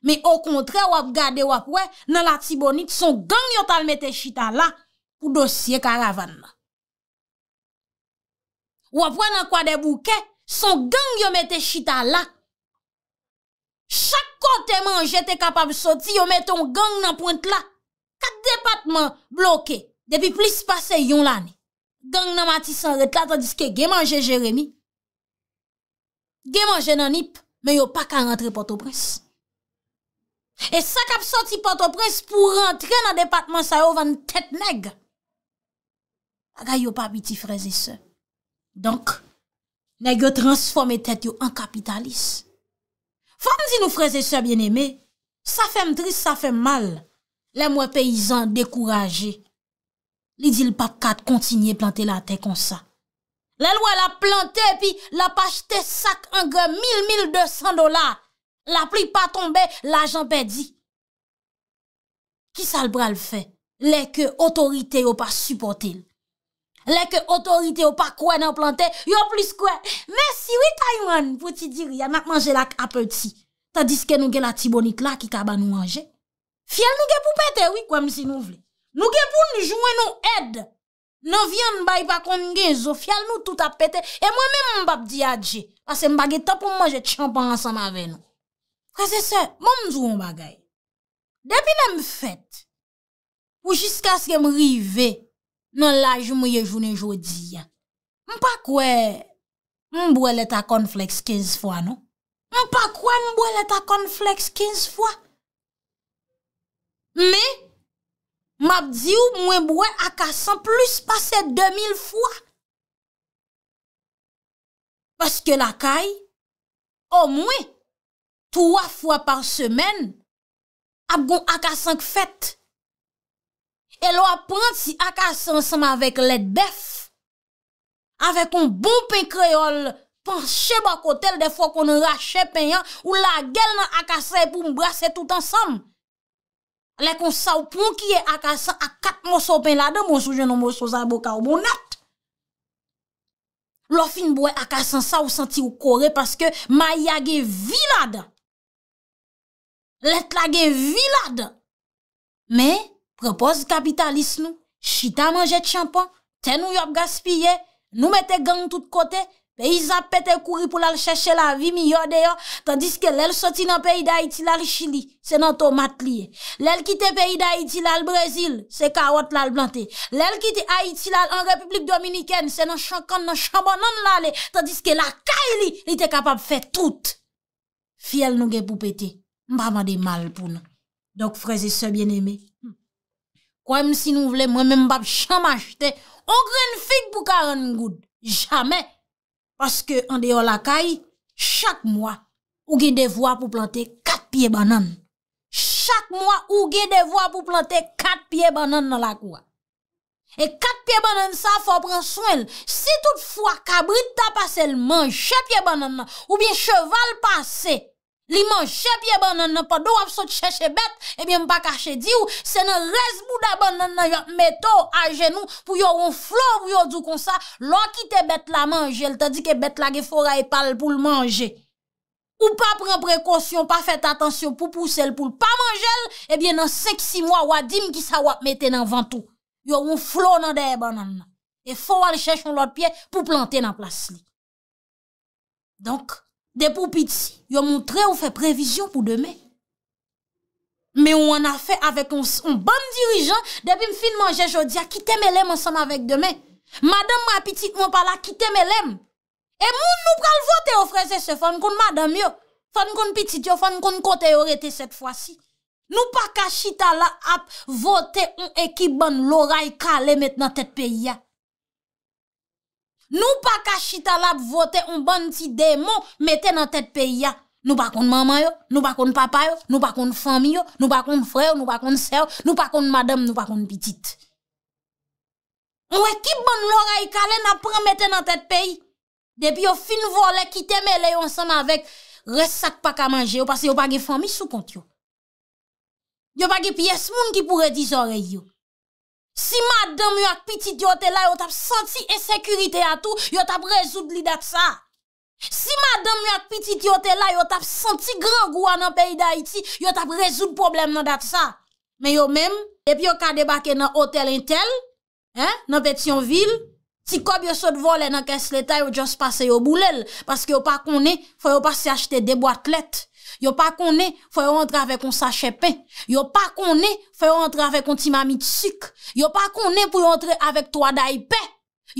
Me o kontre, wap gade wap wè nan la tibonit, son gang yo talmete chita la pou dosye karavan nan. Wap wè nan kwa debouke, son gang yo mette chita la. Chak kontè man jete kapab soti, yo mette yon gang nan pointe la. Kat depatman bloke, depi plis pase yon la ni. Gang nan mati san reklat an diske gen manje Jeremie. Gen manje nan ip, men yo pa ka rentre Port-au-Prince. E sak ap sorti Port-au-Prince pou rentre nan departement sa yo van tet neg. Aga yo pa biti freze se. Donk, neg yo transforme tet yo an kapitalis. Fon di nou freze se bieneme, sa fèm tris, sa fèm mal. Le mwen peyizan dekouraje. Li di l pap kat kontinye plante la te kon sa. Le lwa la plante pi la pa chete sak an gwa 1000-1200 dolar. La pli pa tombe, la jan pe di. Ki sal bra l fe? Le ke otorite yo pa supporte l. Le ke otorite yo pa kwen en plante, yo plis kwen. Mè si wè tayman pou ti diri, ya nak manje lak apè ti. Ta diske nou gen la tibonik la ki kaba nou manje. Fiyel nou gen pou pète wè kwa msi nou vle. Nou gen pou nou jouen nou ed, nou vyan nou bay pa kon gen zo fyal, nou tout apete, e mwen men mbap di adje, pase mbaget ta pou mwen jè tchampan ansan ma ven nou. Prese se, mwen mzou mbagay. Depi nem fèt, pou jiska se gem rive, nan laj mwen je jounen jodi ya, mwen pa kwe, mwen bwe leta kon fleks 15 fwa nou. Mwen pa kwe mwen bwe leta kon fleks 15 fwa. Me, Mab di ou mwen mwen akasan plus pase 2000 fwa. Paske lakay, o mwen, 3 fwa par semen, ap gon akasan k fèt. E lo ap prant si akasan ansanm avek let bef, avek on bon pen kreol, panche bakotel defo kon rache pen yan, ou la gel nan akasan pou mbrase tout ansanm. Lè kon sa ou pon kiye akasan akat monsou pen lade, monsou jenon monsou sa aboka ou mounat. Bon Lofin boue akasan sa ou senti ou kore paske maya ge vi lade. Let la ge vi lade. Mè, prepos kapitalist nou, chita manje tchampan, ten nou yop gaspye, nou mette gang tout kote, Pe yisa pete kouri pou lal chèche la vi mi yode yo, tandis ke lèl soti nan peyi d'Haïti lal Chili, se nan tomat liye. Lèl kite peyi d'Haïti lal Brésil, se kawot lal blante. Lèl kite Haïti lal an Republik Dominikène, se nan chankan nan chambon nan lale, tandis ke lakay li, li te kapab fè tout. Fiel nou gen pou pete, mba mwa de mal pou nan. Dok freze se bien eme. Kwa m si nou vle, mwen m bap chanm achete, on kren fig pou karen goud. Jamè. Paske an deyo lakay, chak mwa ou ge devwa pou plante kat piye banan nan lakwa. E kat piye banan sa fò pren swen, si tout fwa kabrita pa selman chak piye banan nan ou bien cheval pa se. li manje piye ban nan nan pa do ap sot chèche bet, ebyen mpa kache di ou, se nan rez bouda ban nan nan yon meto a jenou, pou yon ron flo vyo dou konsa, lò ki te bet la manje, el ta di ke bet la ge fòra e pal pou l manje. Ou pa pren prekosyon, pa fèt atensyon pou pousse l pou l pa manje, ebyen nan sek si mwa wadim ki sa wap meten nan vantou. Yon ron flo nan de e ban nan nan. E fò wale chèche yon lot piye pou plante nan plas li. Donk, De pou piti, yo moun tre ou fe prevision pou deme. Me ou an a fe avek un ban dirijan, debi m fin manje jodia, ki teme lem an san avek deme. Madame m apiti moun pala, ki teme lem. E moun nou pral vote ou freze se fan kon madame yo. Fan kon piti diyo, fan kon kote yo rete set fwa si. Nou pa kachita la ap vote ou ekiban loray kale met nan tet peyi ya. Nou pa kashi talap vote un bon ti demo mette nan tet peyi ya. Nou pa konde maman yo, nou pa konde papa yo, nou pa konde fami yo, nou pa konde freyo, nou pa konde seyo, nou pa konde madame, nou pa konde pitit. Ou e kib bon lora i kalen apre mette nan tet peyi. Depi yo fin vole ki teme le yo ansan avek resak pa ka manje yo, pasi yo pa ge fami sou kont yo. Yo pa ge piyes moun ki pou re disore yo. Si madame yo ak pitit yote la, yo tap senti esekurite atou, yo tap rezoud li dat sa. Si madame yo ak pitit yote la, yo tap senti gran gwa nan peyi da iti, yo tap rezoud problem nan dat sa. Men yo men, epi yo ka debake nan hotel intel, nan petion vil, ti kob yo sot vole nan kens leta yo jons pase yo boulel, paske yo pa kone, foy yo pa se achete de boatlete. Yo pa konè, fò yon entre avek yon sachèpè. Yo pa konè, fò yon entre avek yon ti mami tsük. Yo pa konè, fò yon entre avek tòa daipè.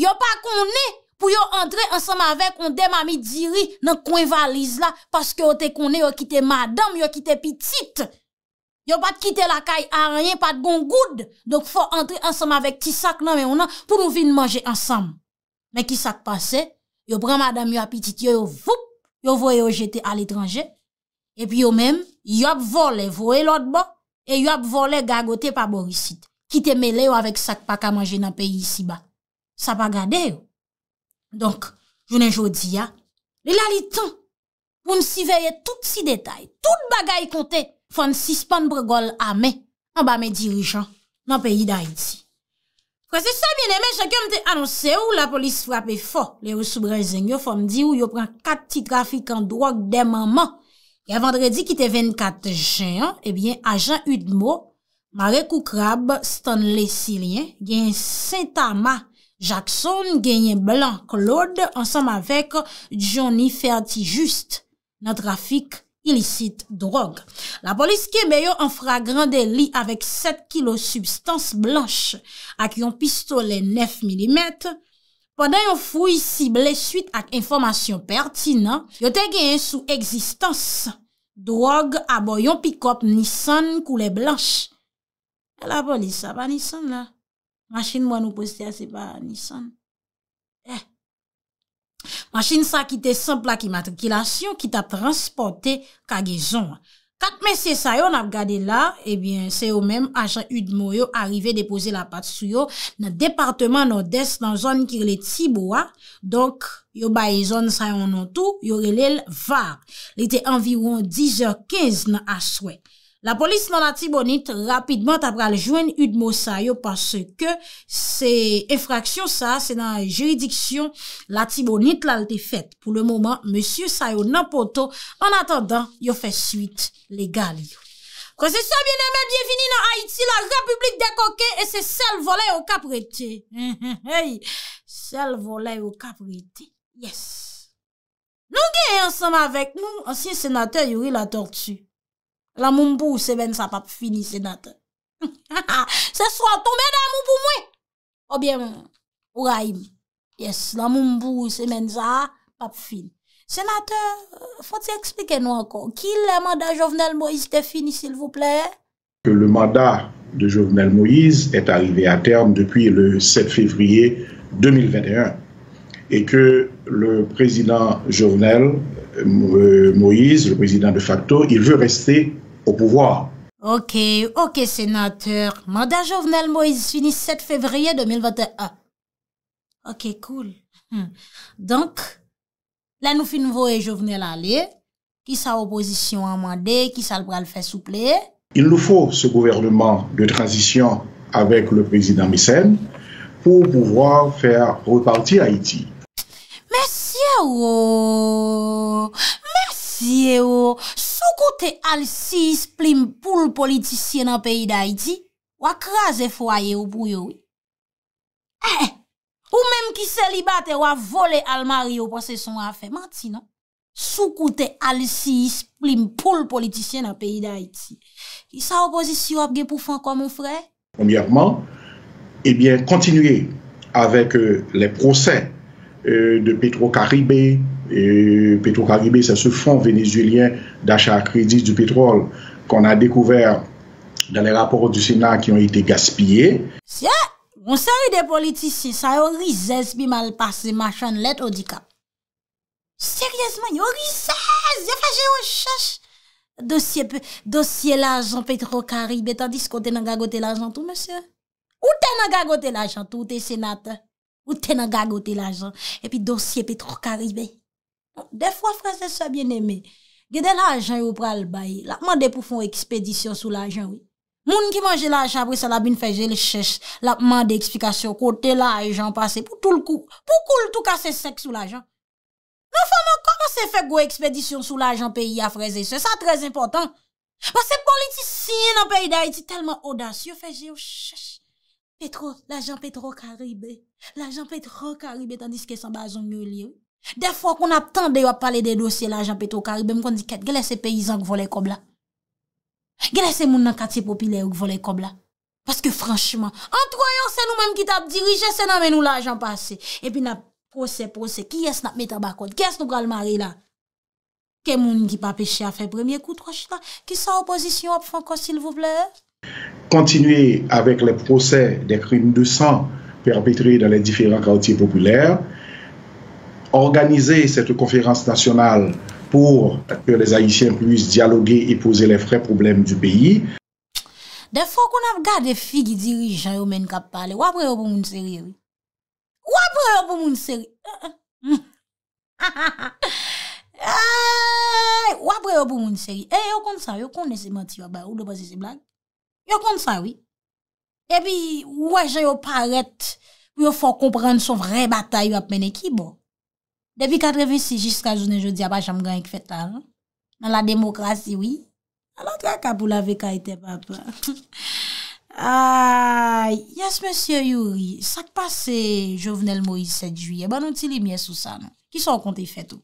Yo pa konè, fò yon entre ensem avek yon de mami diri nan kwen valiz la. Paske yo te konè, yo kite madam, yo kite pitit. Yo pa te kite la kaye a rien, pa te bon gongoud. Donk fò entre ensem avek ki sak nan men ou nan pou nou vin manje ensem. Men ki sak pase, yo brem madam yo apitit. Yo yo voup, yo voyo jete al etranje. E pi yo men, yop vole voe lot bo, e yop vole gagote pa borisite. Ki te mele yo avek sakpa ka manje nan peyi si ba. Sa pa gade yo. Donk, jounen jodi ya, li la li tan pou nsi veye tout si detay, tout bagay konte, fon si span bregol ame, an ba me dirijan nan peyi da iti. Kwa se sa bine men, chakye mte anonse yo la polis frape fo, le yo soubrezen yo fon di yo yo pran kat ti trafik an drok de maman, Gen vendredi ki te 24 jan, ebyen ajan Udmo, Marekou Krab, Stanley Silien, gen Saint-Ama Jackson, gen gen Blanc Claude, ansam avek Johnny Ferti Just, nan trafik ilisit drog. La polis kebeyo an fra gran deli avek 7 kilos substans blanche ak yon pistole 9 mm, Pendan yon fouy sible suite ak informasyon pertine, yote gen sou egzistans. Drog aboyon pikop Nissan koule blanche. La boli sa pa Nissan la. Machin mwen nou poste ase pa Nissan. Machin sa ki te sanplak imatrikilasyon ki ta transporte kagezon la. Katme se sayon ap gade la, ebyen eh se yo menm ajan udmoyo arive depoze la pat sou yo nan departement nan des nan zon kir le tibouwa. Donk yo baye zon sayon nan tou, yo relel var. Le te anviroun 10.15 nan aswek. La polis nan Atibonit rapidman tabral jwen Udmo Sayo Pase ke se efraksyon sa, se nan juridiksyon La Atibonit lal te fet Pou le mouman, Monsiou Sayo nan Poto An atandan, yo fe suite legal yo Kwa se sa, bienembe, bienveni nan Haiti La Republik de Koke E se sel volei o Kapreti Sel volei o Kapreti Yes Nou genye ansam avek nou Ansin senatè yori la tortue La Mumbu c'est se ben pas pap fini sénateur. se soit tombé dans la pour moi. Ou bien, ou raïm. Yes, la Mumbu c'est se ben pas pap fini. Sénateur, euh, faut-il expliquer nous encore, qui le mandat Jovenel Moïse est fini, s'il vous plaît? Que le mandat de Jovenel Moïse est arrivé à terme depuis le 7 février 2021 et que le président Jovenel euh, Moïse, le président de facto, il veut rester au pouvoir. Ok, ok, sénateur. Mandat Jovenel Moïse finis 7 fevrier 2021. Ok, cool. Hmm. Donc, la noufi nouvo e Jovenel Ali, ki sa oposisyon a mandé, ki sa l'bral fè souplé. Il nou fò se gouvernement de transition avèk le président Misen pou pouvoir fè reparti Haiti. Merci, merci, merci, Soukoute al si isplim pou l politisyen nan peyi da iti, wak raze fwaye ou pou yowi. Eh, ou menm ki selibate wak vole al marye ou posesyon a fe. Mati, non? Soukoute al si isplim pou l politisyen nan peyi da iti. Ki sa opozisyon apge pou fankwa, moun frey? Poumyèrman, ebyen eh kontinuye avèk euh, le prosè euh, de Petro Karibè, E Petro Karibè, sa se fond venezuelien d'achat kredis du petrol kon a dekouver dan le rapor du Senat ki yon ite gaspye. Siè, yon sè yon de politisi sa yon rizez bi malpase machan let odika. Seryezman, yon rizez yon faje yon chèche dosye lajan Petro Karibè tandis kon te nan gagote lajan tout mè sè. Ote nan gagote lajan tout te Senat. Ote nan gagote lajan. E pi dosye Petro Karibè. De fwa freze se byen eme, gede la ajan non, yo pral baye, la mwande pou fon ekspedisyon sou la ajan we. Moun ki manje la ajan apre sa la bin feje le chesh, la mwande ekspikasyon kote la ajan pase pou tout l kou. Pou kou l tou kase seks sou la ajan. Non fwa mwen koman se fe gwe ekspedisyon sou la ajan peyi a freze se, sa trez impotant. Pase politi siye nan peyi da iti telman odasyo feje yo chesh. Petro, la ajan petro karibe, la ajan petro karibe tandis ke san bazon myo liyo. Defwa kon ap tan deyo ap pale de dosye la ajan peto karibem kon di ket Gele se peyizan gvole kob la Gele se moun nan katye popile ou gvole kob la Paske franchman Antwa yon se nou menm ki tap dirije se nan menm ou la ajan pase E pi nap prosè prosè Ki es nap meta bakot? Ki es nou kalmare la? Ke moun ki pa peche a fe premier kout wanshi la? Ki sa oposisyon ap fanko sil vou vle? Kontinuye avek le prosè de krim de san Perpetuye dan le diferan katye popile Organize set konferans nasyonal pou akpe les Haitien plus diyalogue e pose le fre problem du beyi. Eh, eh, de fò kon ap gade fi ki diri jan yo men kap pale, wapre yo pou moun seri? Wapre yo pou moun seri? Wapre yo pou moun seri? E yo kon sa, yo kon se mati wabar ou do pa se se blag? Yo kon sa, oui. E bi, wè jè yo paret wè yo fò komprende son vre batay wap men ekibo. Debi 86, jiska zounen jodi, apaj am gen ek fetan. Nan la demokrasi, oui. Alot la kabou la ve ka ite pap. Yas, Monsier Youri, sak pase Jovenel Moïse 7 juye? Banon ti li miye sou sa, nan? Ki son kon te fetou?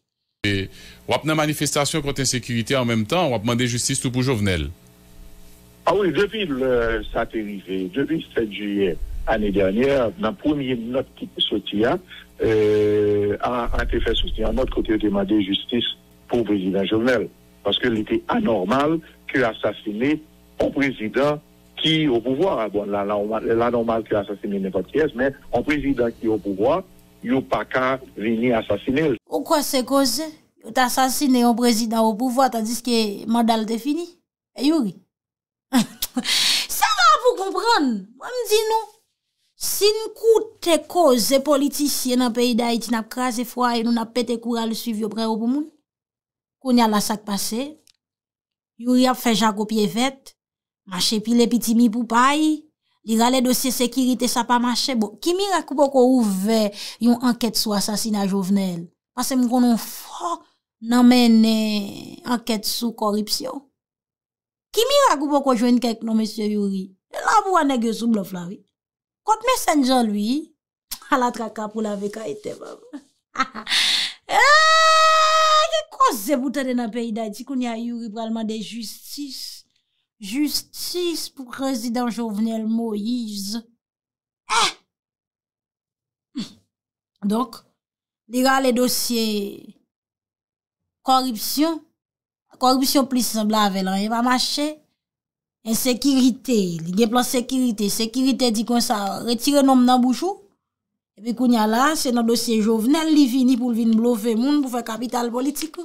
Wap nan manifestasyon konti ansekurite an menm tan, wap mande justice tout pou Jovenel? Ah a oui, depi sa terrize, depi 7 juye, Anè dèrnyè, nan prèmye not ki te sotia, euh, a te fè sotia anot kote yo temade justice pou prezident jounel. Paske li te anormal ki yo asasine ou prezident ki yo pouvoar. Bon, la anormal ki yo asasine ne patièz, men ou prezident ki yo pouvoar, yo pa ka vini asasine. Ou kwa se koze? Ou ta asasine ou prezident ou pouvoar, ta diz ki mandal te fini? E yuri? Sa va pou kompran? Ou mdi nou? Sin koute ko ze politisye nan peyi da iti na kras e fwa e nou na pete kura le suivi yo preyo pou moun. Koun ya la sak pase. Youri ap feja kopye vet. Mache pil epi timi pou payi. Lira le dosye sekirite sa pa mache bo. Kimi rakupo ko ouve yon anket sou asasina jovenel? Pase mkounon fwa nanmene anket sou koripsyon. Kimi rakupo ko jwen kek nou msye Youri? E la pou ane gyo sou blou flari. Kote mè sènjan lwi, alat kaka pou la vek a etè mè mè. Eh, Kè kòzè boutè de nan peyi da di koun ya yuri pralman de justis. Justis pou prezidant jovenel Moïse. Eh! Donk, liga le dosye koripsyon. Koripsyon plis se blave lan, yè va mè chè. En sekirite, li gen plan sekirite, sekirite di kon sa, retire nom nan bouchou. E pe koun ya la, se nan dosye jovenel, li fini pou vin blofe moun pou fe kapital politikou.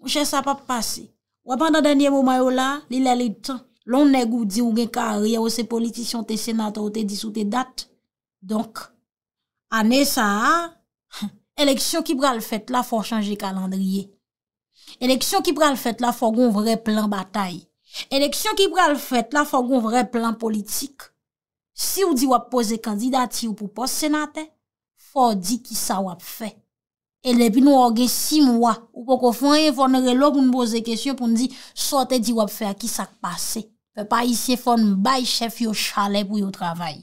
Mou chè sa pap pase. Wapanda denye mou mayola, li lalit, lon negou di ou gen kari, ya ou se politisyon te senato ou te disou te dat. Donk, ane sa, eleksyon ki pral fèt la fò chanje kalandriye. Eleksyon ki pral fèt la fò gon vre plen batay. Eleksyon ki pral fèt la fò goun vre plan politik. Si ou di wap pose kandidati ou pou pose senate, fò di ki sa wap fè. E le bi nou orge si mwa ou pou kofonye fò nè relo pou nou pose kesyon pou nou di sote di wap fè a ki sa k'pase. Fè pa isye fò nè bay chef yo chale pou yo travay.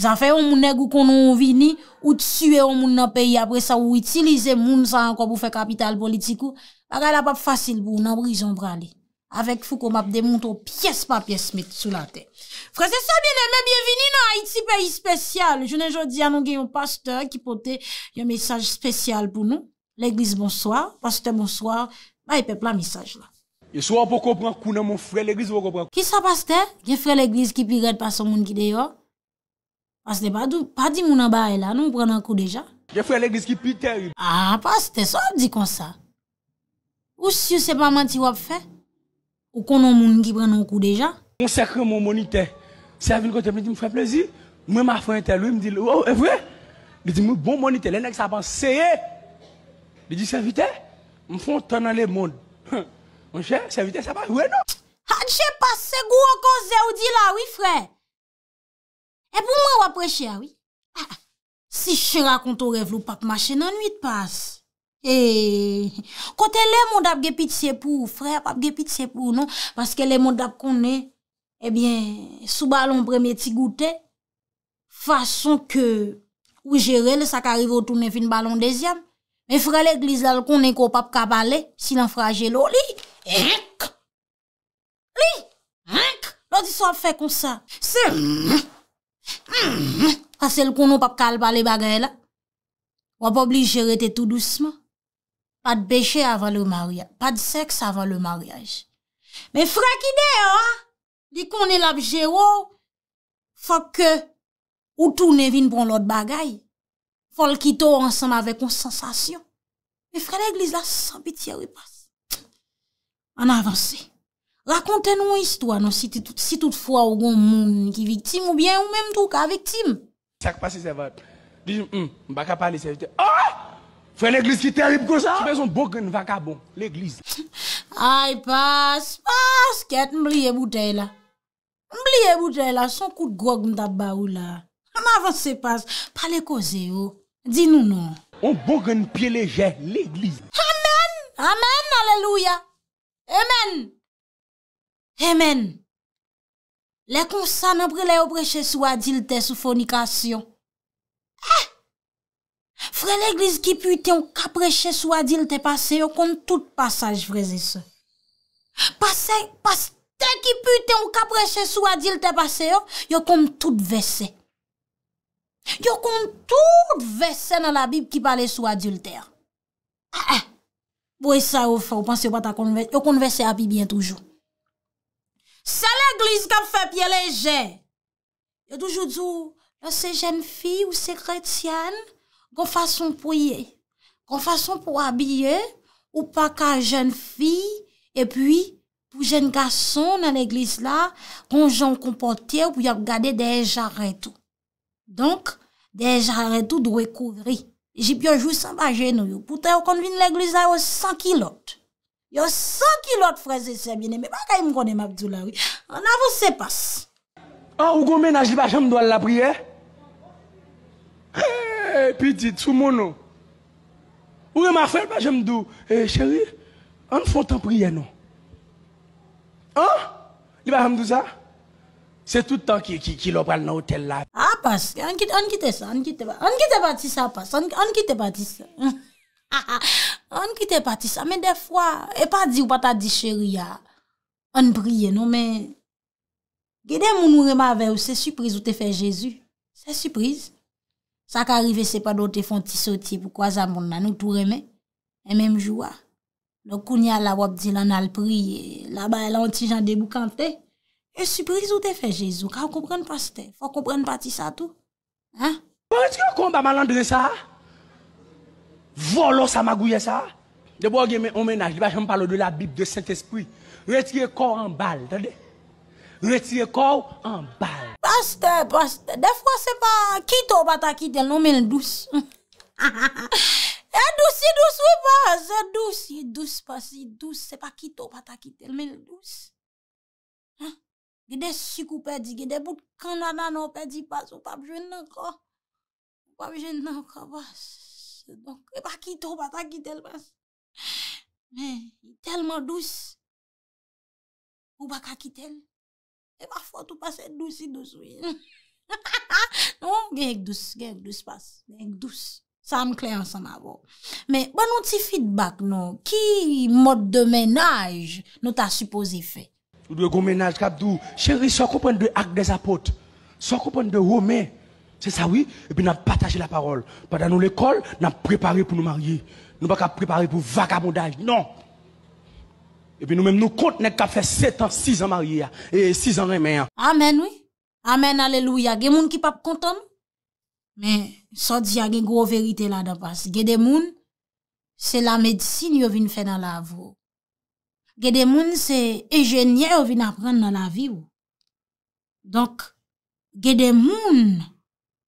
Zan fè ou mounè gou konon vini ou tsuè ou moun nan peyi apre sa ou itilize moun sa anko pou fè kapital politikou. Paral apap fasil pou nou nan brison pralè. Awek fou kon map de moun tou piyes pa piyes met sou la te. Frase sa bine, me bie vini nou Haiti peyi spesyal. Jounen jodi anon gen yon pasteur ki pote yon mesaj spesyal pou nou. L'eglise bonsoir, pasteur bonsoir, may pepla mesaj la. Yon sou an pou kopran kou nan moun frel, l'eglise vou kopran kou. Ki sa pasteur? Gen frel l'eglise ki pi red pa son moun ki deyo? Pasteur, pa di moun anba e la, nou moun pran an kou deja? Gen frel l'eglise ki pi terib. A, pasteur, sou an di kon sa? O si ou se pa man ti wap fey? Ou konon moun ki prenen kou deja? Mwen sekre moun monite. Servit mwen kote mwen di mwen fwe plezi. Mwen mwen fwe ente lou mwen di lou. E vwe? Di di mwen bon monite. Lè nèk sa pan seye. Di di servite. Mwen fwe ton nan le moun. Mwen che, servite sa pan. Ou e nou? Hadje pas se gwo koze ou di ah, la wifre. E pou mwen wapre che a wifre? Si che rakonto rev lou pap mache nan wite pas. Eee, kote le moun dap gepit sepou, fre apap gepit sepou, nan? Paske le moun dap konen, ebyen, eh sou balon preme ti goute, fason ke ou jere le sakari voutounen fin balon dezyan. Men fre le glizal konen ko pap kabale, si lan frajelo, li! Hink! Li! Hink! Lodi sa ap fe konsa. Se! Hink! Kase l konon pap kabale bagre la, wap obli jere te tou douceman. pa de bèche avan le maryaj, pa de sèks avan le maryaj. Mè frè ki de, di kon el ap jè wò, fòk ou tou ne vin pon lòt bagay, fòk l'kito ansan avè kon sensasyon. Mè frè l'èglise la, san pitiè wè pas. An avansè, rakontè nou yistou an, si tout fwa ou goun moun ki viktim, ou bien ou mèm tou ka viktim. Sèk pasi sè vòt, di jè hmm, m baka pali sè vitim, aaaah! Oh! Fwe l'Eglise ki terib ko sa? Se bezon bogan vakabon, l'Eglise. Ay, pas, pas, ket, mbliye boutey la. Mbliye boutey la, son kout grog mta ba ou la. M avan se pas, pale koze yo. Di nou nou. On bogan pie leje, l'Eglise. Amen, amen, aleluya. Amen. Amen. Le konsan apre le obreche sou adilte sou fonikasyon. Eh! Frè l'eglise ki pute ou kapreche sou adilte pase yo kon tout passage freze se. Pase, pase te ki pute ou kapreche sou adilte pase yo, yo kon tout vese. Yo kon tout vese nan la bib ki pale sou adulter. Aè, ah, ah. boye sa ou fè ou panse yo pata kon vese, yo kon vese api bien toujou. Se l'eglise kap fe pie leje, yo toujou djou, yo se jen fi ou se kretyan, kon fason pou ye, kon fason pou abiye, ou pa ka jen fi, e pi, pou jen gason nan eglis la, kon jan kompote, ou pou yon gade deja reto. Donk, deja reto dwe kouvri. Jib yojou san baje nou yo, pou te yo kon vin l'eglis la, yo san kilot. Yo san kilot freze se bine, me pa ka yon kone mabdou la, an avou se pas. An ou gomen aji pa jen mdou al la priye? He! Eh, pidi, sou moun nou. Ou re ma fèl pa jèm dou. Eh, chèri, an fò tan priyè nou. An? Li pa jèm dou zan? Se toutan ki lo pral nan hotel la. A pas. An kite sa. An kite pa ti sa. An kite pa ti sa. An kite pa ti sa. A men de fwa. E pa di ou pa ta di chèri ya. An priyè nou. Men. Gede moun ou re ma fèl. Se sürpriz ou te fè Jésus. Se sürpriz. Sa ka arrive se pa do te fon ti soti pou kwa zan moun nan nou tou reme. En menm jou a. No kounya la wop di lan al priye. La ba elan ti jan debou kante. E suprise ou te fe Jezou. Ka ou kompren pas te. Fwa kompren pas ti sa tou. Ha? Po reti yo kon ba malandre sa. Volo sa magouye sa. Debo gen men omenaj. Di ba jen me palo de la bib de set espri. Reti yo kor an bal. Tande? Reti yo kor an bal. Pastè, pastè, eh, de fwa se pa kito batakitel nou men l'dous. E l'dousi l'dous wè pas, e l'dousi l'dous pas, l'dous se pa kito batakitel, men l'dous. Gde sikou pedi, gde bout kandana nou pedi pas, ou pap jwen nan ka, ou pap jwen nan ka bas. E pa kito batakitel pas. Men, telman l'dous, ou bakakitel. et parfois tout passe doucement doucement, si Non, gen ek dous, gen douce, dous douce. ça me clair Sa m kle mais bon on un feedback non qui mode de ménage nous t'as supposé faire Le dwe ménage Chérie, kap dou, chéri, so comprendre de ak des apôtres. soit comprendre de Romain. C'est ça, oui. Et puis, nous avons partagé la parole. Pendant l'école, nous avons préparé pour nous marier. Nous pas préparé pour vagabondage. Non. E pi nou mèm nou kont nèk ka fè 7 an, 6 an mari ya, e 6 an remè an. Amen, oui. Amen, alléluya. Gè moun ki pap kontan, mè, sò di ya gen gro verite la da pas. Gè dè moun, sè la medsini yo vin fè nan la avou. Gè dè moun, sè ejenye yo vin apren nan la vi ou. Donk, gè dè moun,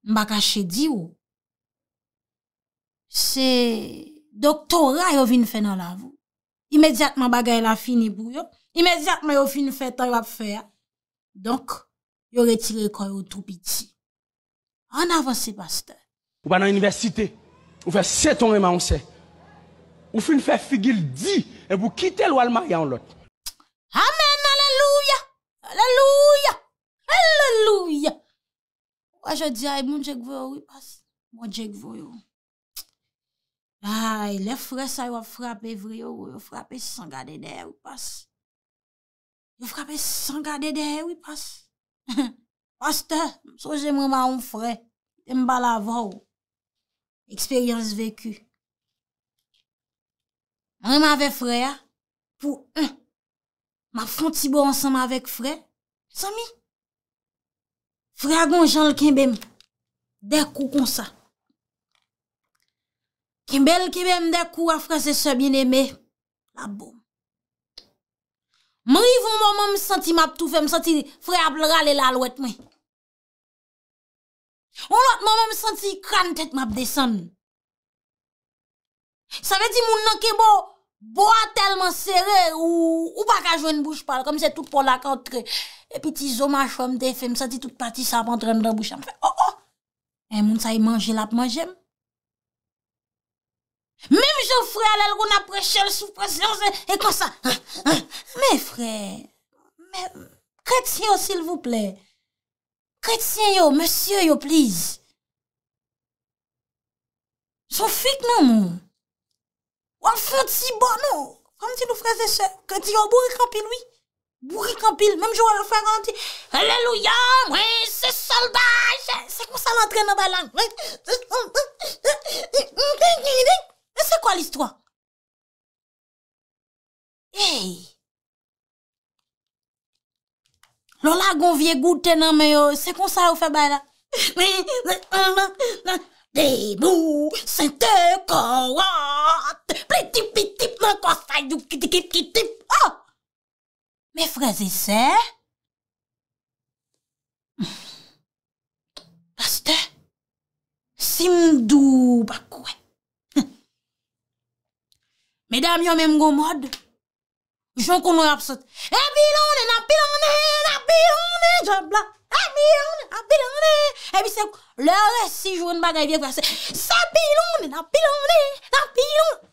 mbakache di ou, sè doktora yo vin fè nan la avou. imediatman bagay la fini pou yot, imediatman yo fin fè tol ap fè ya, donk yo retire kor yo tou piti. An avansi, pastor. Ou banan universite, ou fè seton remansè, ou fin fè figil di, e pou kite lwa lma yon lot. Amen, aleluya, aleluya, aleluya. Wajè di a, e moun djek vò yon, moun djek vò yon. Ay, le fre sa yo frape vriyo, yo frape sangade de e wipas. Yo frape sangade de e wipas. Pastè, sou jè mè mè an fre, jè mè balavò, eksperyans vèkü. An mè avè fre, pou an, mè fon ti bo ansan mè avèk fre, sa mi, fre agon jan lè kèm bèm, dè kou kon sa. kebel kebel m de kou a franse se bin eme, la boum. M rivou m waman m senti m ap toufe, m senti fwe ap lra le la lwet mwen. M waman m senti kran tet m ap desen. Sa ve di moun nan kebo, bo a telman serre ou baka jwen bouj pal, kom se tout pou la kantre, e pi ti zomaj fwem de, fwe m senti tout pati sa ap antren de bouj, an fe, oh oh, e moun sa y manje la ap manjeme, Mem jow frè alèl goun apreche l soufresyon zè. E kon sa. Me frè. Me. Kret s'yo s'il voup lè. Kret s'yo. Monsi yon pliz. Son fik nou moun. Wan fote si bon nou. Krem ti nou frè zè se. Kret yon bouri kampil oui. Bouri kampil. Mem jow alèl frè an ti. Alelu ya mwen. Se soldaj. Se kon sa l'antren nan ba lan. Se soldaj. E se kwa l'istwa? Ey! Lola gon vie gouten nan me yo. Se kon sa ou fe bay la? Deybou, sente, kawote, pritipitip, nan kwa sa yu, kitikitip, oh! Me freze se? Se? Aste? Si mdou bakwe. Me dam yon menm gwo mod. Joun kon wap sot. E bilone, na bilone, na bilone, djan bla. E bilone, na bilone. Ebi se, lore si joun bagay vye kwa se. Sa bilone, na bilone, na bilone.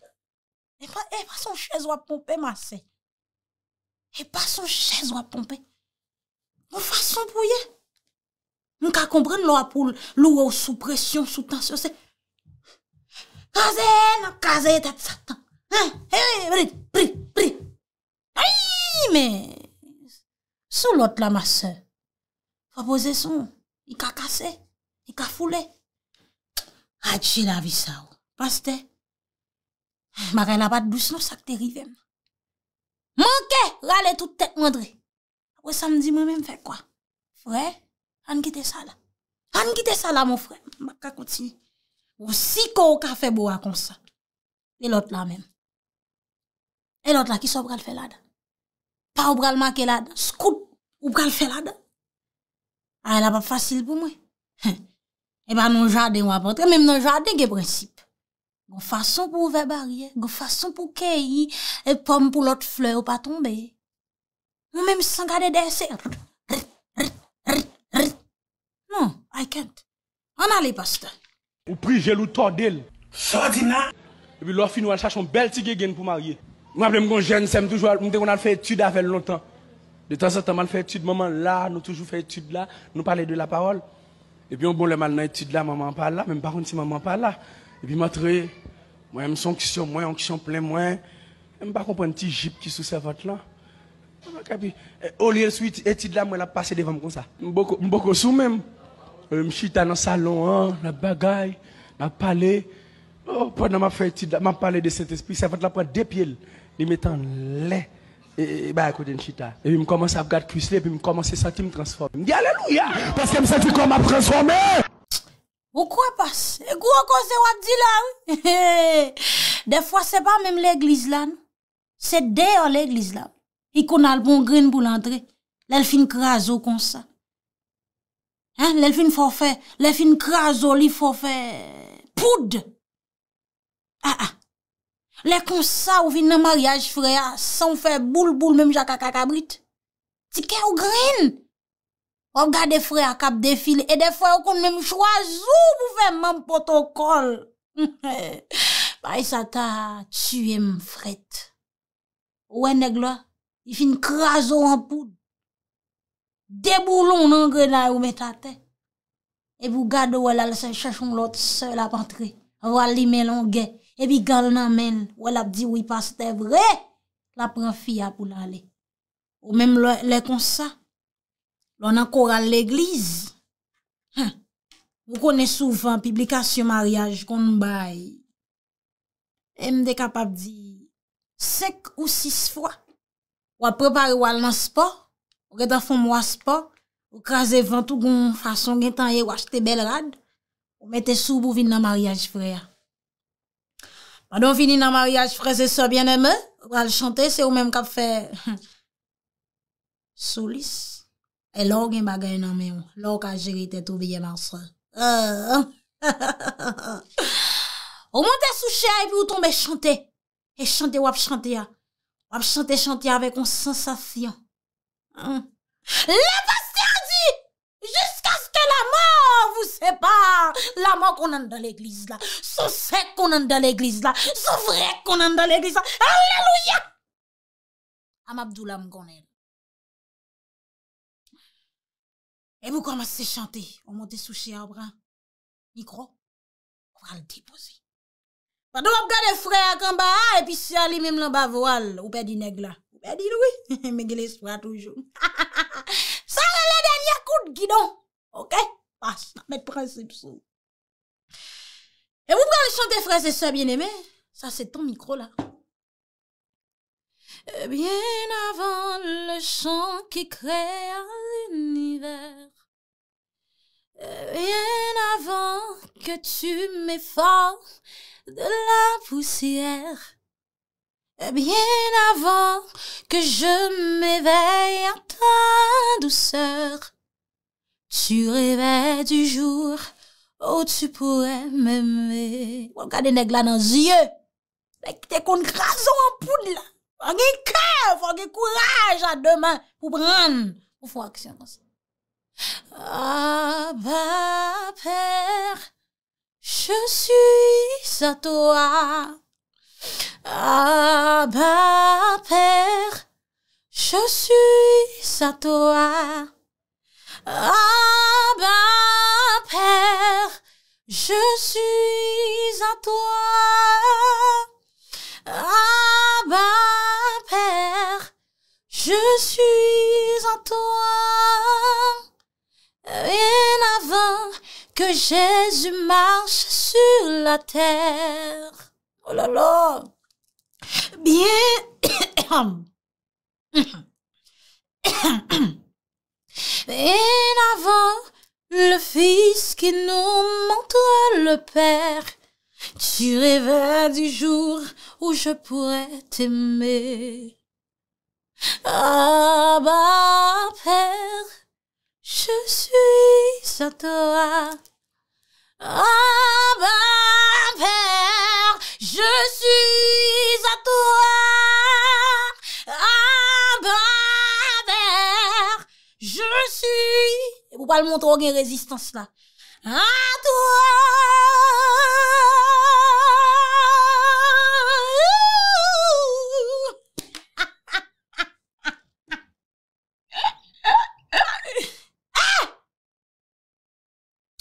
E pa son chèz wap pompe ma se. E pa son chèz wap pompe. Moun fwa son pou ye. Moun ka kompren lor apou lou wou sou presyon, sou tensyon se. Non, kaze nan kaze etat satan. Hey, hey, hey, prit, prit. Ay, men. Sou lot la oh. non, ma se. Fapoze son. I ka kase. I ka fule. Aji la vi sa ou. Paste. Mare na bat douche nou sakte rivem. Mouke. Rale tout tek mandre. Ou samdi mou men fè kwa. Fwe. An kite sa la. An kite sa la mou fwe. Mbaka kontini. Ou si kou ka fè bo akonsa. E lot la men. E lot la ki sou bral felada. Pa ou bral makelada. Skout ou bral felada. A e la pa fasil pou mwen. E ba nou jade wapot. E mèm nou jade ge prinsip. Gou fason pou ouve barye. Gou fason pou keyi. E pomme pou lot fleur pa tombe. Mèm si san gade deser. Non, a i kent. An ale pastan. Ou pri jeloutor del. Sordina. E bi lor finou an chachon bel tige gen pou marye. Je me rappelle, jeune, c'est toujours, on a fait étude avec longtemps. De temps en temps, on fait étude. maman, là, nous toujours fait étude là, nous parler de la parole. Et puis, on bon, le mal dans étude là, maman parle là, même par contre, si maman parle là. Et puis, m'entrer, moi, je me sens qui sont moins, qui sont plein moins. Je ne pas comprendre petit jeep qui sous servante là. Eh, au lieu de étude là, moi, la passer devant comme ça. Beaucoup, beaucoup sous même. Je euh, suis dans le salon, hein, la bagaille, la parlé. Oh, pendant ma fait étude, m'a parlé de Saint-Esprit, servante là prend deux pieds. li metan lè, e bay akou den chita. E mi e, e komanse ap gade kuis lè, e mi komanse santi m transforme. M di aleluya, peske m santi kon ma transforme. Ou kwa pas? E kou akon se wak di lan? De fwa se pa mèm lè glis lan, se dey an lè glis lan. I kon alpon gren pou l'andre, lèl fin kraso kon sa. Lèl fin fò fè, lèl fin kraso li fò fè, poud. A ah, a. Ah. Lè kon sa ou fin nan maryaj freya san ou fe boul boul mèm jaka kakabrit. Ti ke ou gren. Ou gade freya kap defil e defo yon kon mèm chwa zou pou fe mèm potokol. Bay sata, tsuye m frèt. Ou ene glwa, y fin kraso anpoud. De boul ou nan gren a ou metate. E pou gade ou el al se chachoun lot se la pantre. Ou al li men lon gen. Ebi gal nan men, wè lap di wè yi paste vre, la pran fia pou lalè. Ou mèm lè konsa, lò nan koral l'eglize. Wou kone souvan, publikasyon maryaj kon bay, m de kapap di, sek ou sis fwa, wè prepari wè lanspo, wè tan fwa mwa spo, wè kaze vantou goun fason gen tan yè wache te bel rad, wè te soubou vin nan maryaj vre ya. Adon vini nan maryaj freze so bien eme, pral chante se ou menm kap fe solis. E lò gen bagay nan menm, lò ka jiri te tou bieman so. Ou mante sou chea epi ou tombe chante, e chante wap chante ya, wap chante chante ya avek ou sensasyon. Hmm. Le pastya di! Jusqu'à ce que la mort vous sépare. La mort qu'on a dans l'église là. Son sec qu'on a dans l'église là. Son vrai qu'on a dans l'église là. Alléluia! Am m'gonel. Et vous commencez à chanter. On monte sous chez arbre. Micro. On va le déposer. Pendant on regarde les frères en bas, et puis si lui même là bas voile, ou dire nègre là. Ou dire oui. Mais soirs toujours. Ça, c'est le dernier coup guidon. Ok? Pas Mes principes sous. Et vous pouvez chanter, frères et sœurs bien aimés Ça, c'est ton micro, là. Eh bien avant le chant qui crée un univers eh bien avant que tu m'effaces de la poussière, eh bien avant que je m'éveille à ta douceur, Tu revè di jour ou tu pouè mèmè. Mwen gade neg la nan zye, lèk te kon grazo an pou lè. Fongè kè, fongè kouraj an deman pou brèn. Ou fò aksyon ansè. A ba per, je suis sa toa. A ba per, je suis sa toa. Abba Père, je suis à toi. Abba Père, je suis à toi. Bien avant que Jésus marche sur la terre. Oh là là. Bien. Et avant, le Fils qui nous montre le Père, tu rêvais du jour où je pourrais t'aimer. Ah, bah, Père, je suis à toi. Ah, bah, Père, je suis à toi. Ah, bah, je suis. Et pour pas le montrer, aucune résistance là. À toi.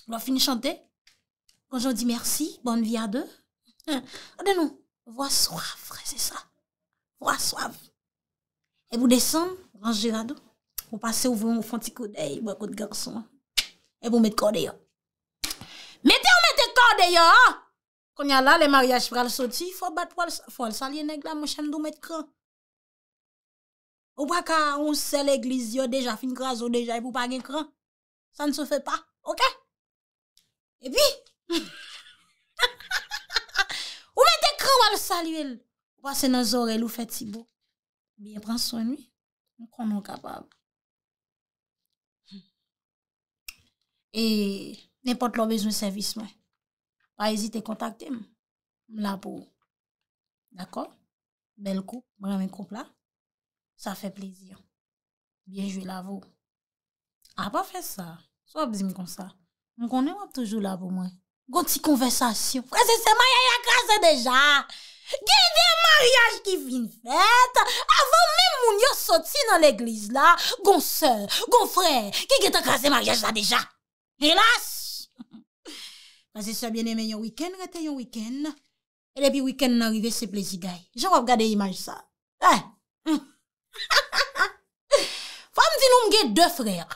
On va finir chanter. Quand je dis merci, bonne vie à deux. Regardez-nous. Hein. Voix soif, c'est ça. Voix soif. Et vous descendez, grand Girado. Ou pase ou vwen ou fon ti kou dey, eh, wè kou de garson. E pou mette kou dey yo. Mete ou mette kou dey yo! Kon ya la, le maryaj pral soti, fò bat wòl salye neg la mò chan do mette kran. Ou wak ka, ou se l'eglis yo deja fin kraso deja, e pou bagen kran. Sa n se fe pa, ok? E pi! Ou mette kran wòl salye! Ou wak se nan zorel ou fet si bo. Biye pran son mi, mè kon nou kapab. E, n'importe l'on bezoun servis mwen. Pa ezite kontakte mwen. Mwen la pou. D'akor? Bel kou, mwen la mwen koupla. Sa fe plezir. Bienjou la pou. A pa fe sa. So ap zimi kon sa. Mwen konen wap toujou la pou mwen. Gon ti konvesasyon. Prese se maya ya krasen deja. Gen de mariage ki fin fete. Avan men moun yo soti nan l'eglise la. Gon se, gon fre. Ki gen te krasen mariage la deja. Helas! Pazè sa biene men yon wikend, rete yon wikend. E depi wikend nan rive se plezi gaye. Jou wav gade imaj sa. Eh! Fwa mzi nou mge dè frèr.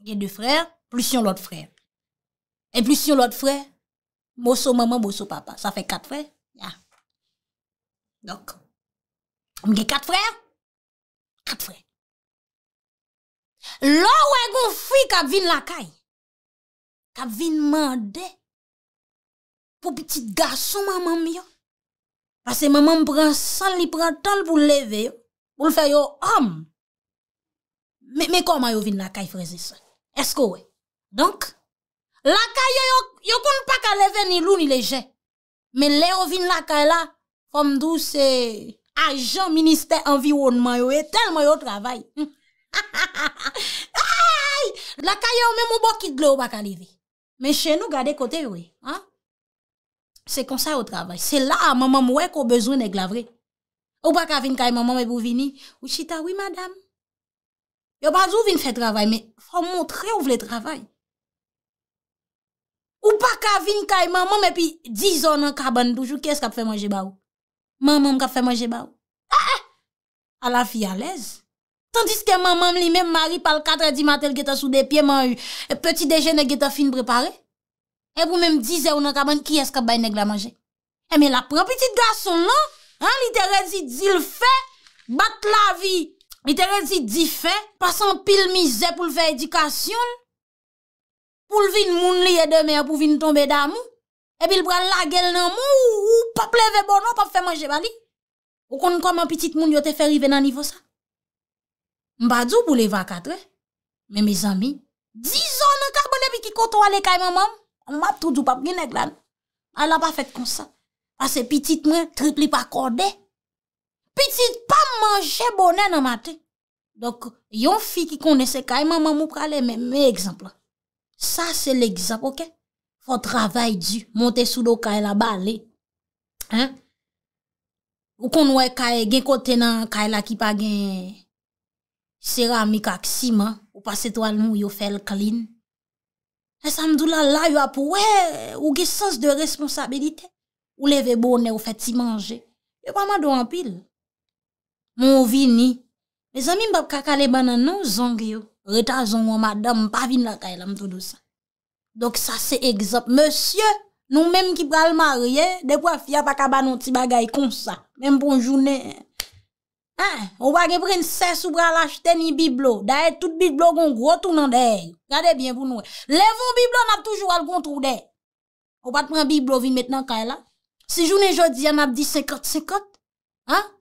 Mge dè frèr, plus yon lot frèr. E plus yon lot frèr, mwoso maman, mwoso papa. Sa fè kat frèr. Mge kat frèr, kat frèr. Lò wè yon fwi kap vin lakay. Kap vin mande. Po petit gasson mamam yon. Pase mamam pran sal, li pran tal pou leve. Pou l fè yon ham. Mè kon wè yon vin lakay frezi san. Esko wè. Donk, lakay yon yon poun pa ka leve ni lou ni lejen. Mè lè yon vin lakay la, fòm dù se ajan minister anviwounman e yon wè, tel mè yon travay. Mè. Hm. La kaya ou mè mou bok kigle ou baka livi. Mè chè nou gade kote yoy. Se konsay ou travay. Se la a mamam wek ou bezwen ek la vre. Ou baka vin kaya mamam e pou vini? Ou chita wè madam? Yo banjou vin fè travay mè. Fò mwotre ou vle travay. Ou baka vin kaya mamam e pi dizon an kaban doujou. Kè s ka pfe manje bav? Mamam kwa pfe manje bav? Eh, eh! A la fi alez? Tandis ke mamam li men mari pal katre di matel geta sou de pye man yu, e euh, peti dejen e geta fin prepare, e pou men mdize ou nan kaban ki eska bay neg la manje. E men la pran, pitit gason lan, an li te rezi di l fe, bat la vi, li te rezi di fe, pasan pil mize pou l fe edikasyon, pou l vin moun li e deme a pou vin tombe da mou, e bil bran la gel nan mou, ou pap leve bonan, non, pap fe manje bali. Ou kon koman pitit moun yo te fe rive nan nivo sa. Mba djou pou le vaka dre. Me me zami, di zon nou ka bole bi ki koto ale kay mamam. Mbap tou djou pap gine glan. An la pa fet konsa. Ase pitit mwen, tripli pa korde. Pitit pa manje bonen an mate. Dok, yon fi ki kone se kay mamam ou kale, me ekzamp la. Sa se l'ekzamp, okey? Fon travay dju, monte sou do kay la bale. Hein? Ou kon wè kay gen kote nan, kay la ki pa gen... Seramik ak siman, ou pas eto al nou yo fel klin. E samdou la la yo apowe, ou ge sens de responsabilite. Ou leve bonen ou fet ti manje. Yo pa ma do anpil. Mon vi ni, me zami mbap kakale banan nou zang yo. Retazan waman dam, pa vin la kaye la mtodo sa. Dok sa se egzop. Monsye, nou menm ki pral marye, dekwa fya pa kaban nou ti bagay konsa. Menm pon jounen e. Ou bagen pren se soubra lache teni biblo Da e tout biblo gongro tou nan den Gade bien pou nou e Levon biblo nap toujou al gontrou den Ou bat pren biblo vin met nan kay la Se jounen jodi an ap di sekot sekot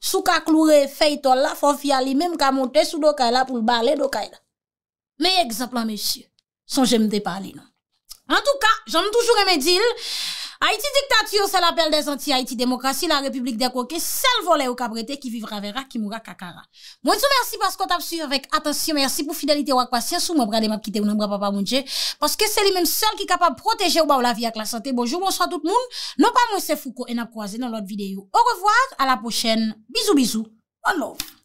Sou kak louré fey tol la Fofi al li menm ka monte sou do kay la Pou l'bale do kay la Me ekzapla mechye Son jemde pale nan En touka jom toujou reme dil Haiti diktatio se l'apel des anti-Haiti demokrasi, la republik deko ke sel vole ou kabrete ki vivra vera ki moura kakara. Mwen sou mersi paskot ap suy avèk. Atensyon mersi pou fidelite wakwasyen sou mwen brade map kite ou nan mbra pa pa mounje. Paske se li men sol ki kapab proteje ou ba ou la vi ak la sante. Bonjou, monswa tout moun. Non pa mwen se fouko en ap kwaze nan lot videyo. Ou revoar, a la pochen. Bizou, bizou. On love.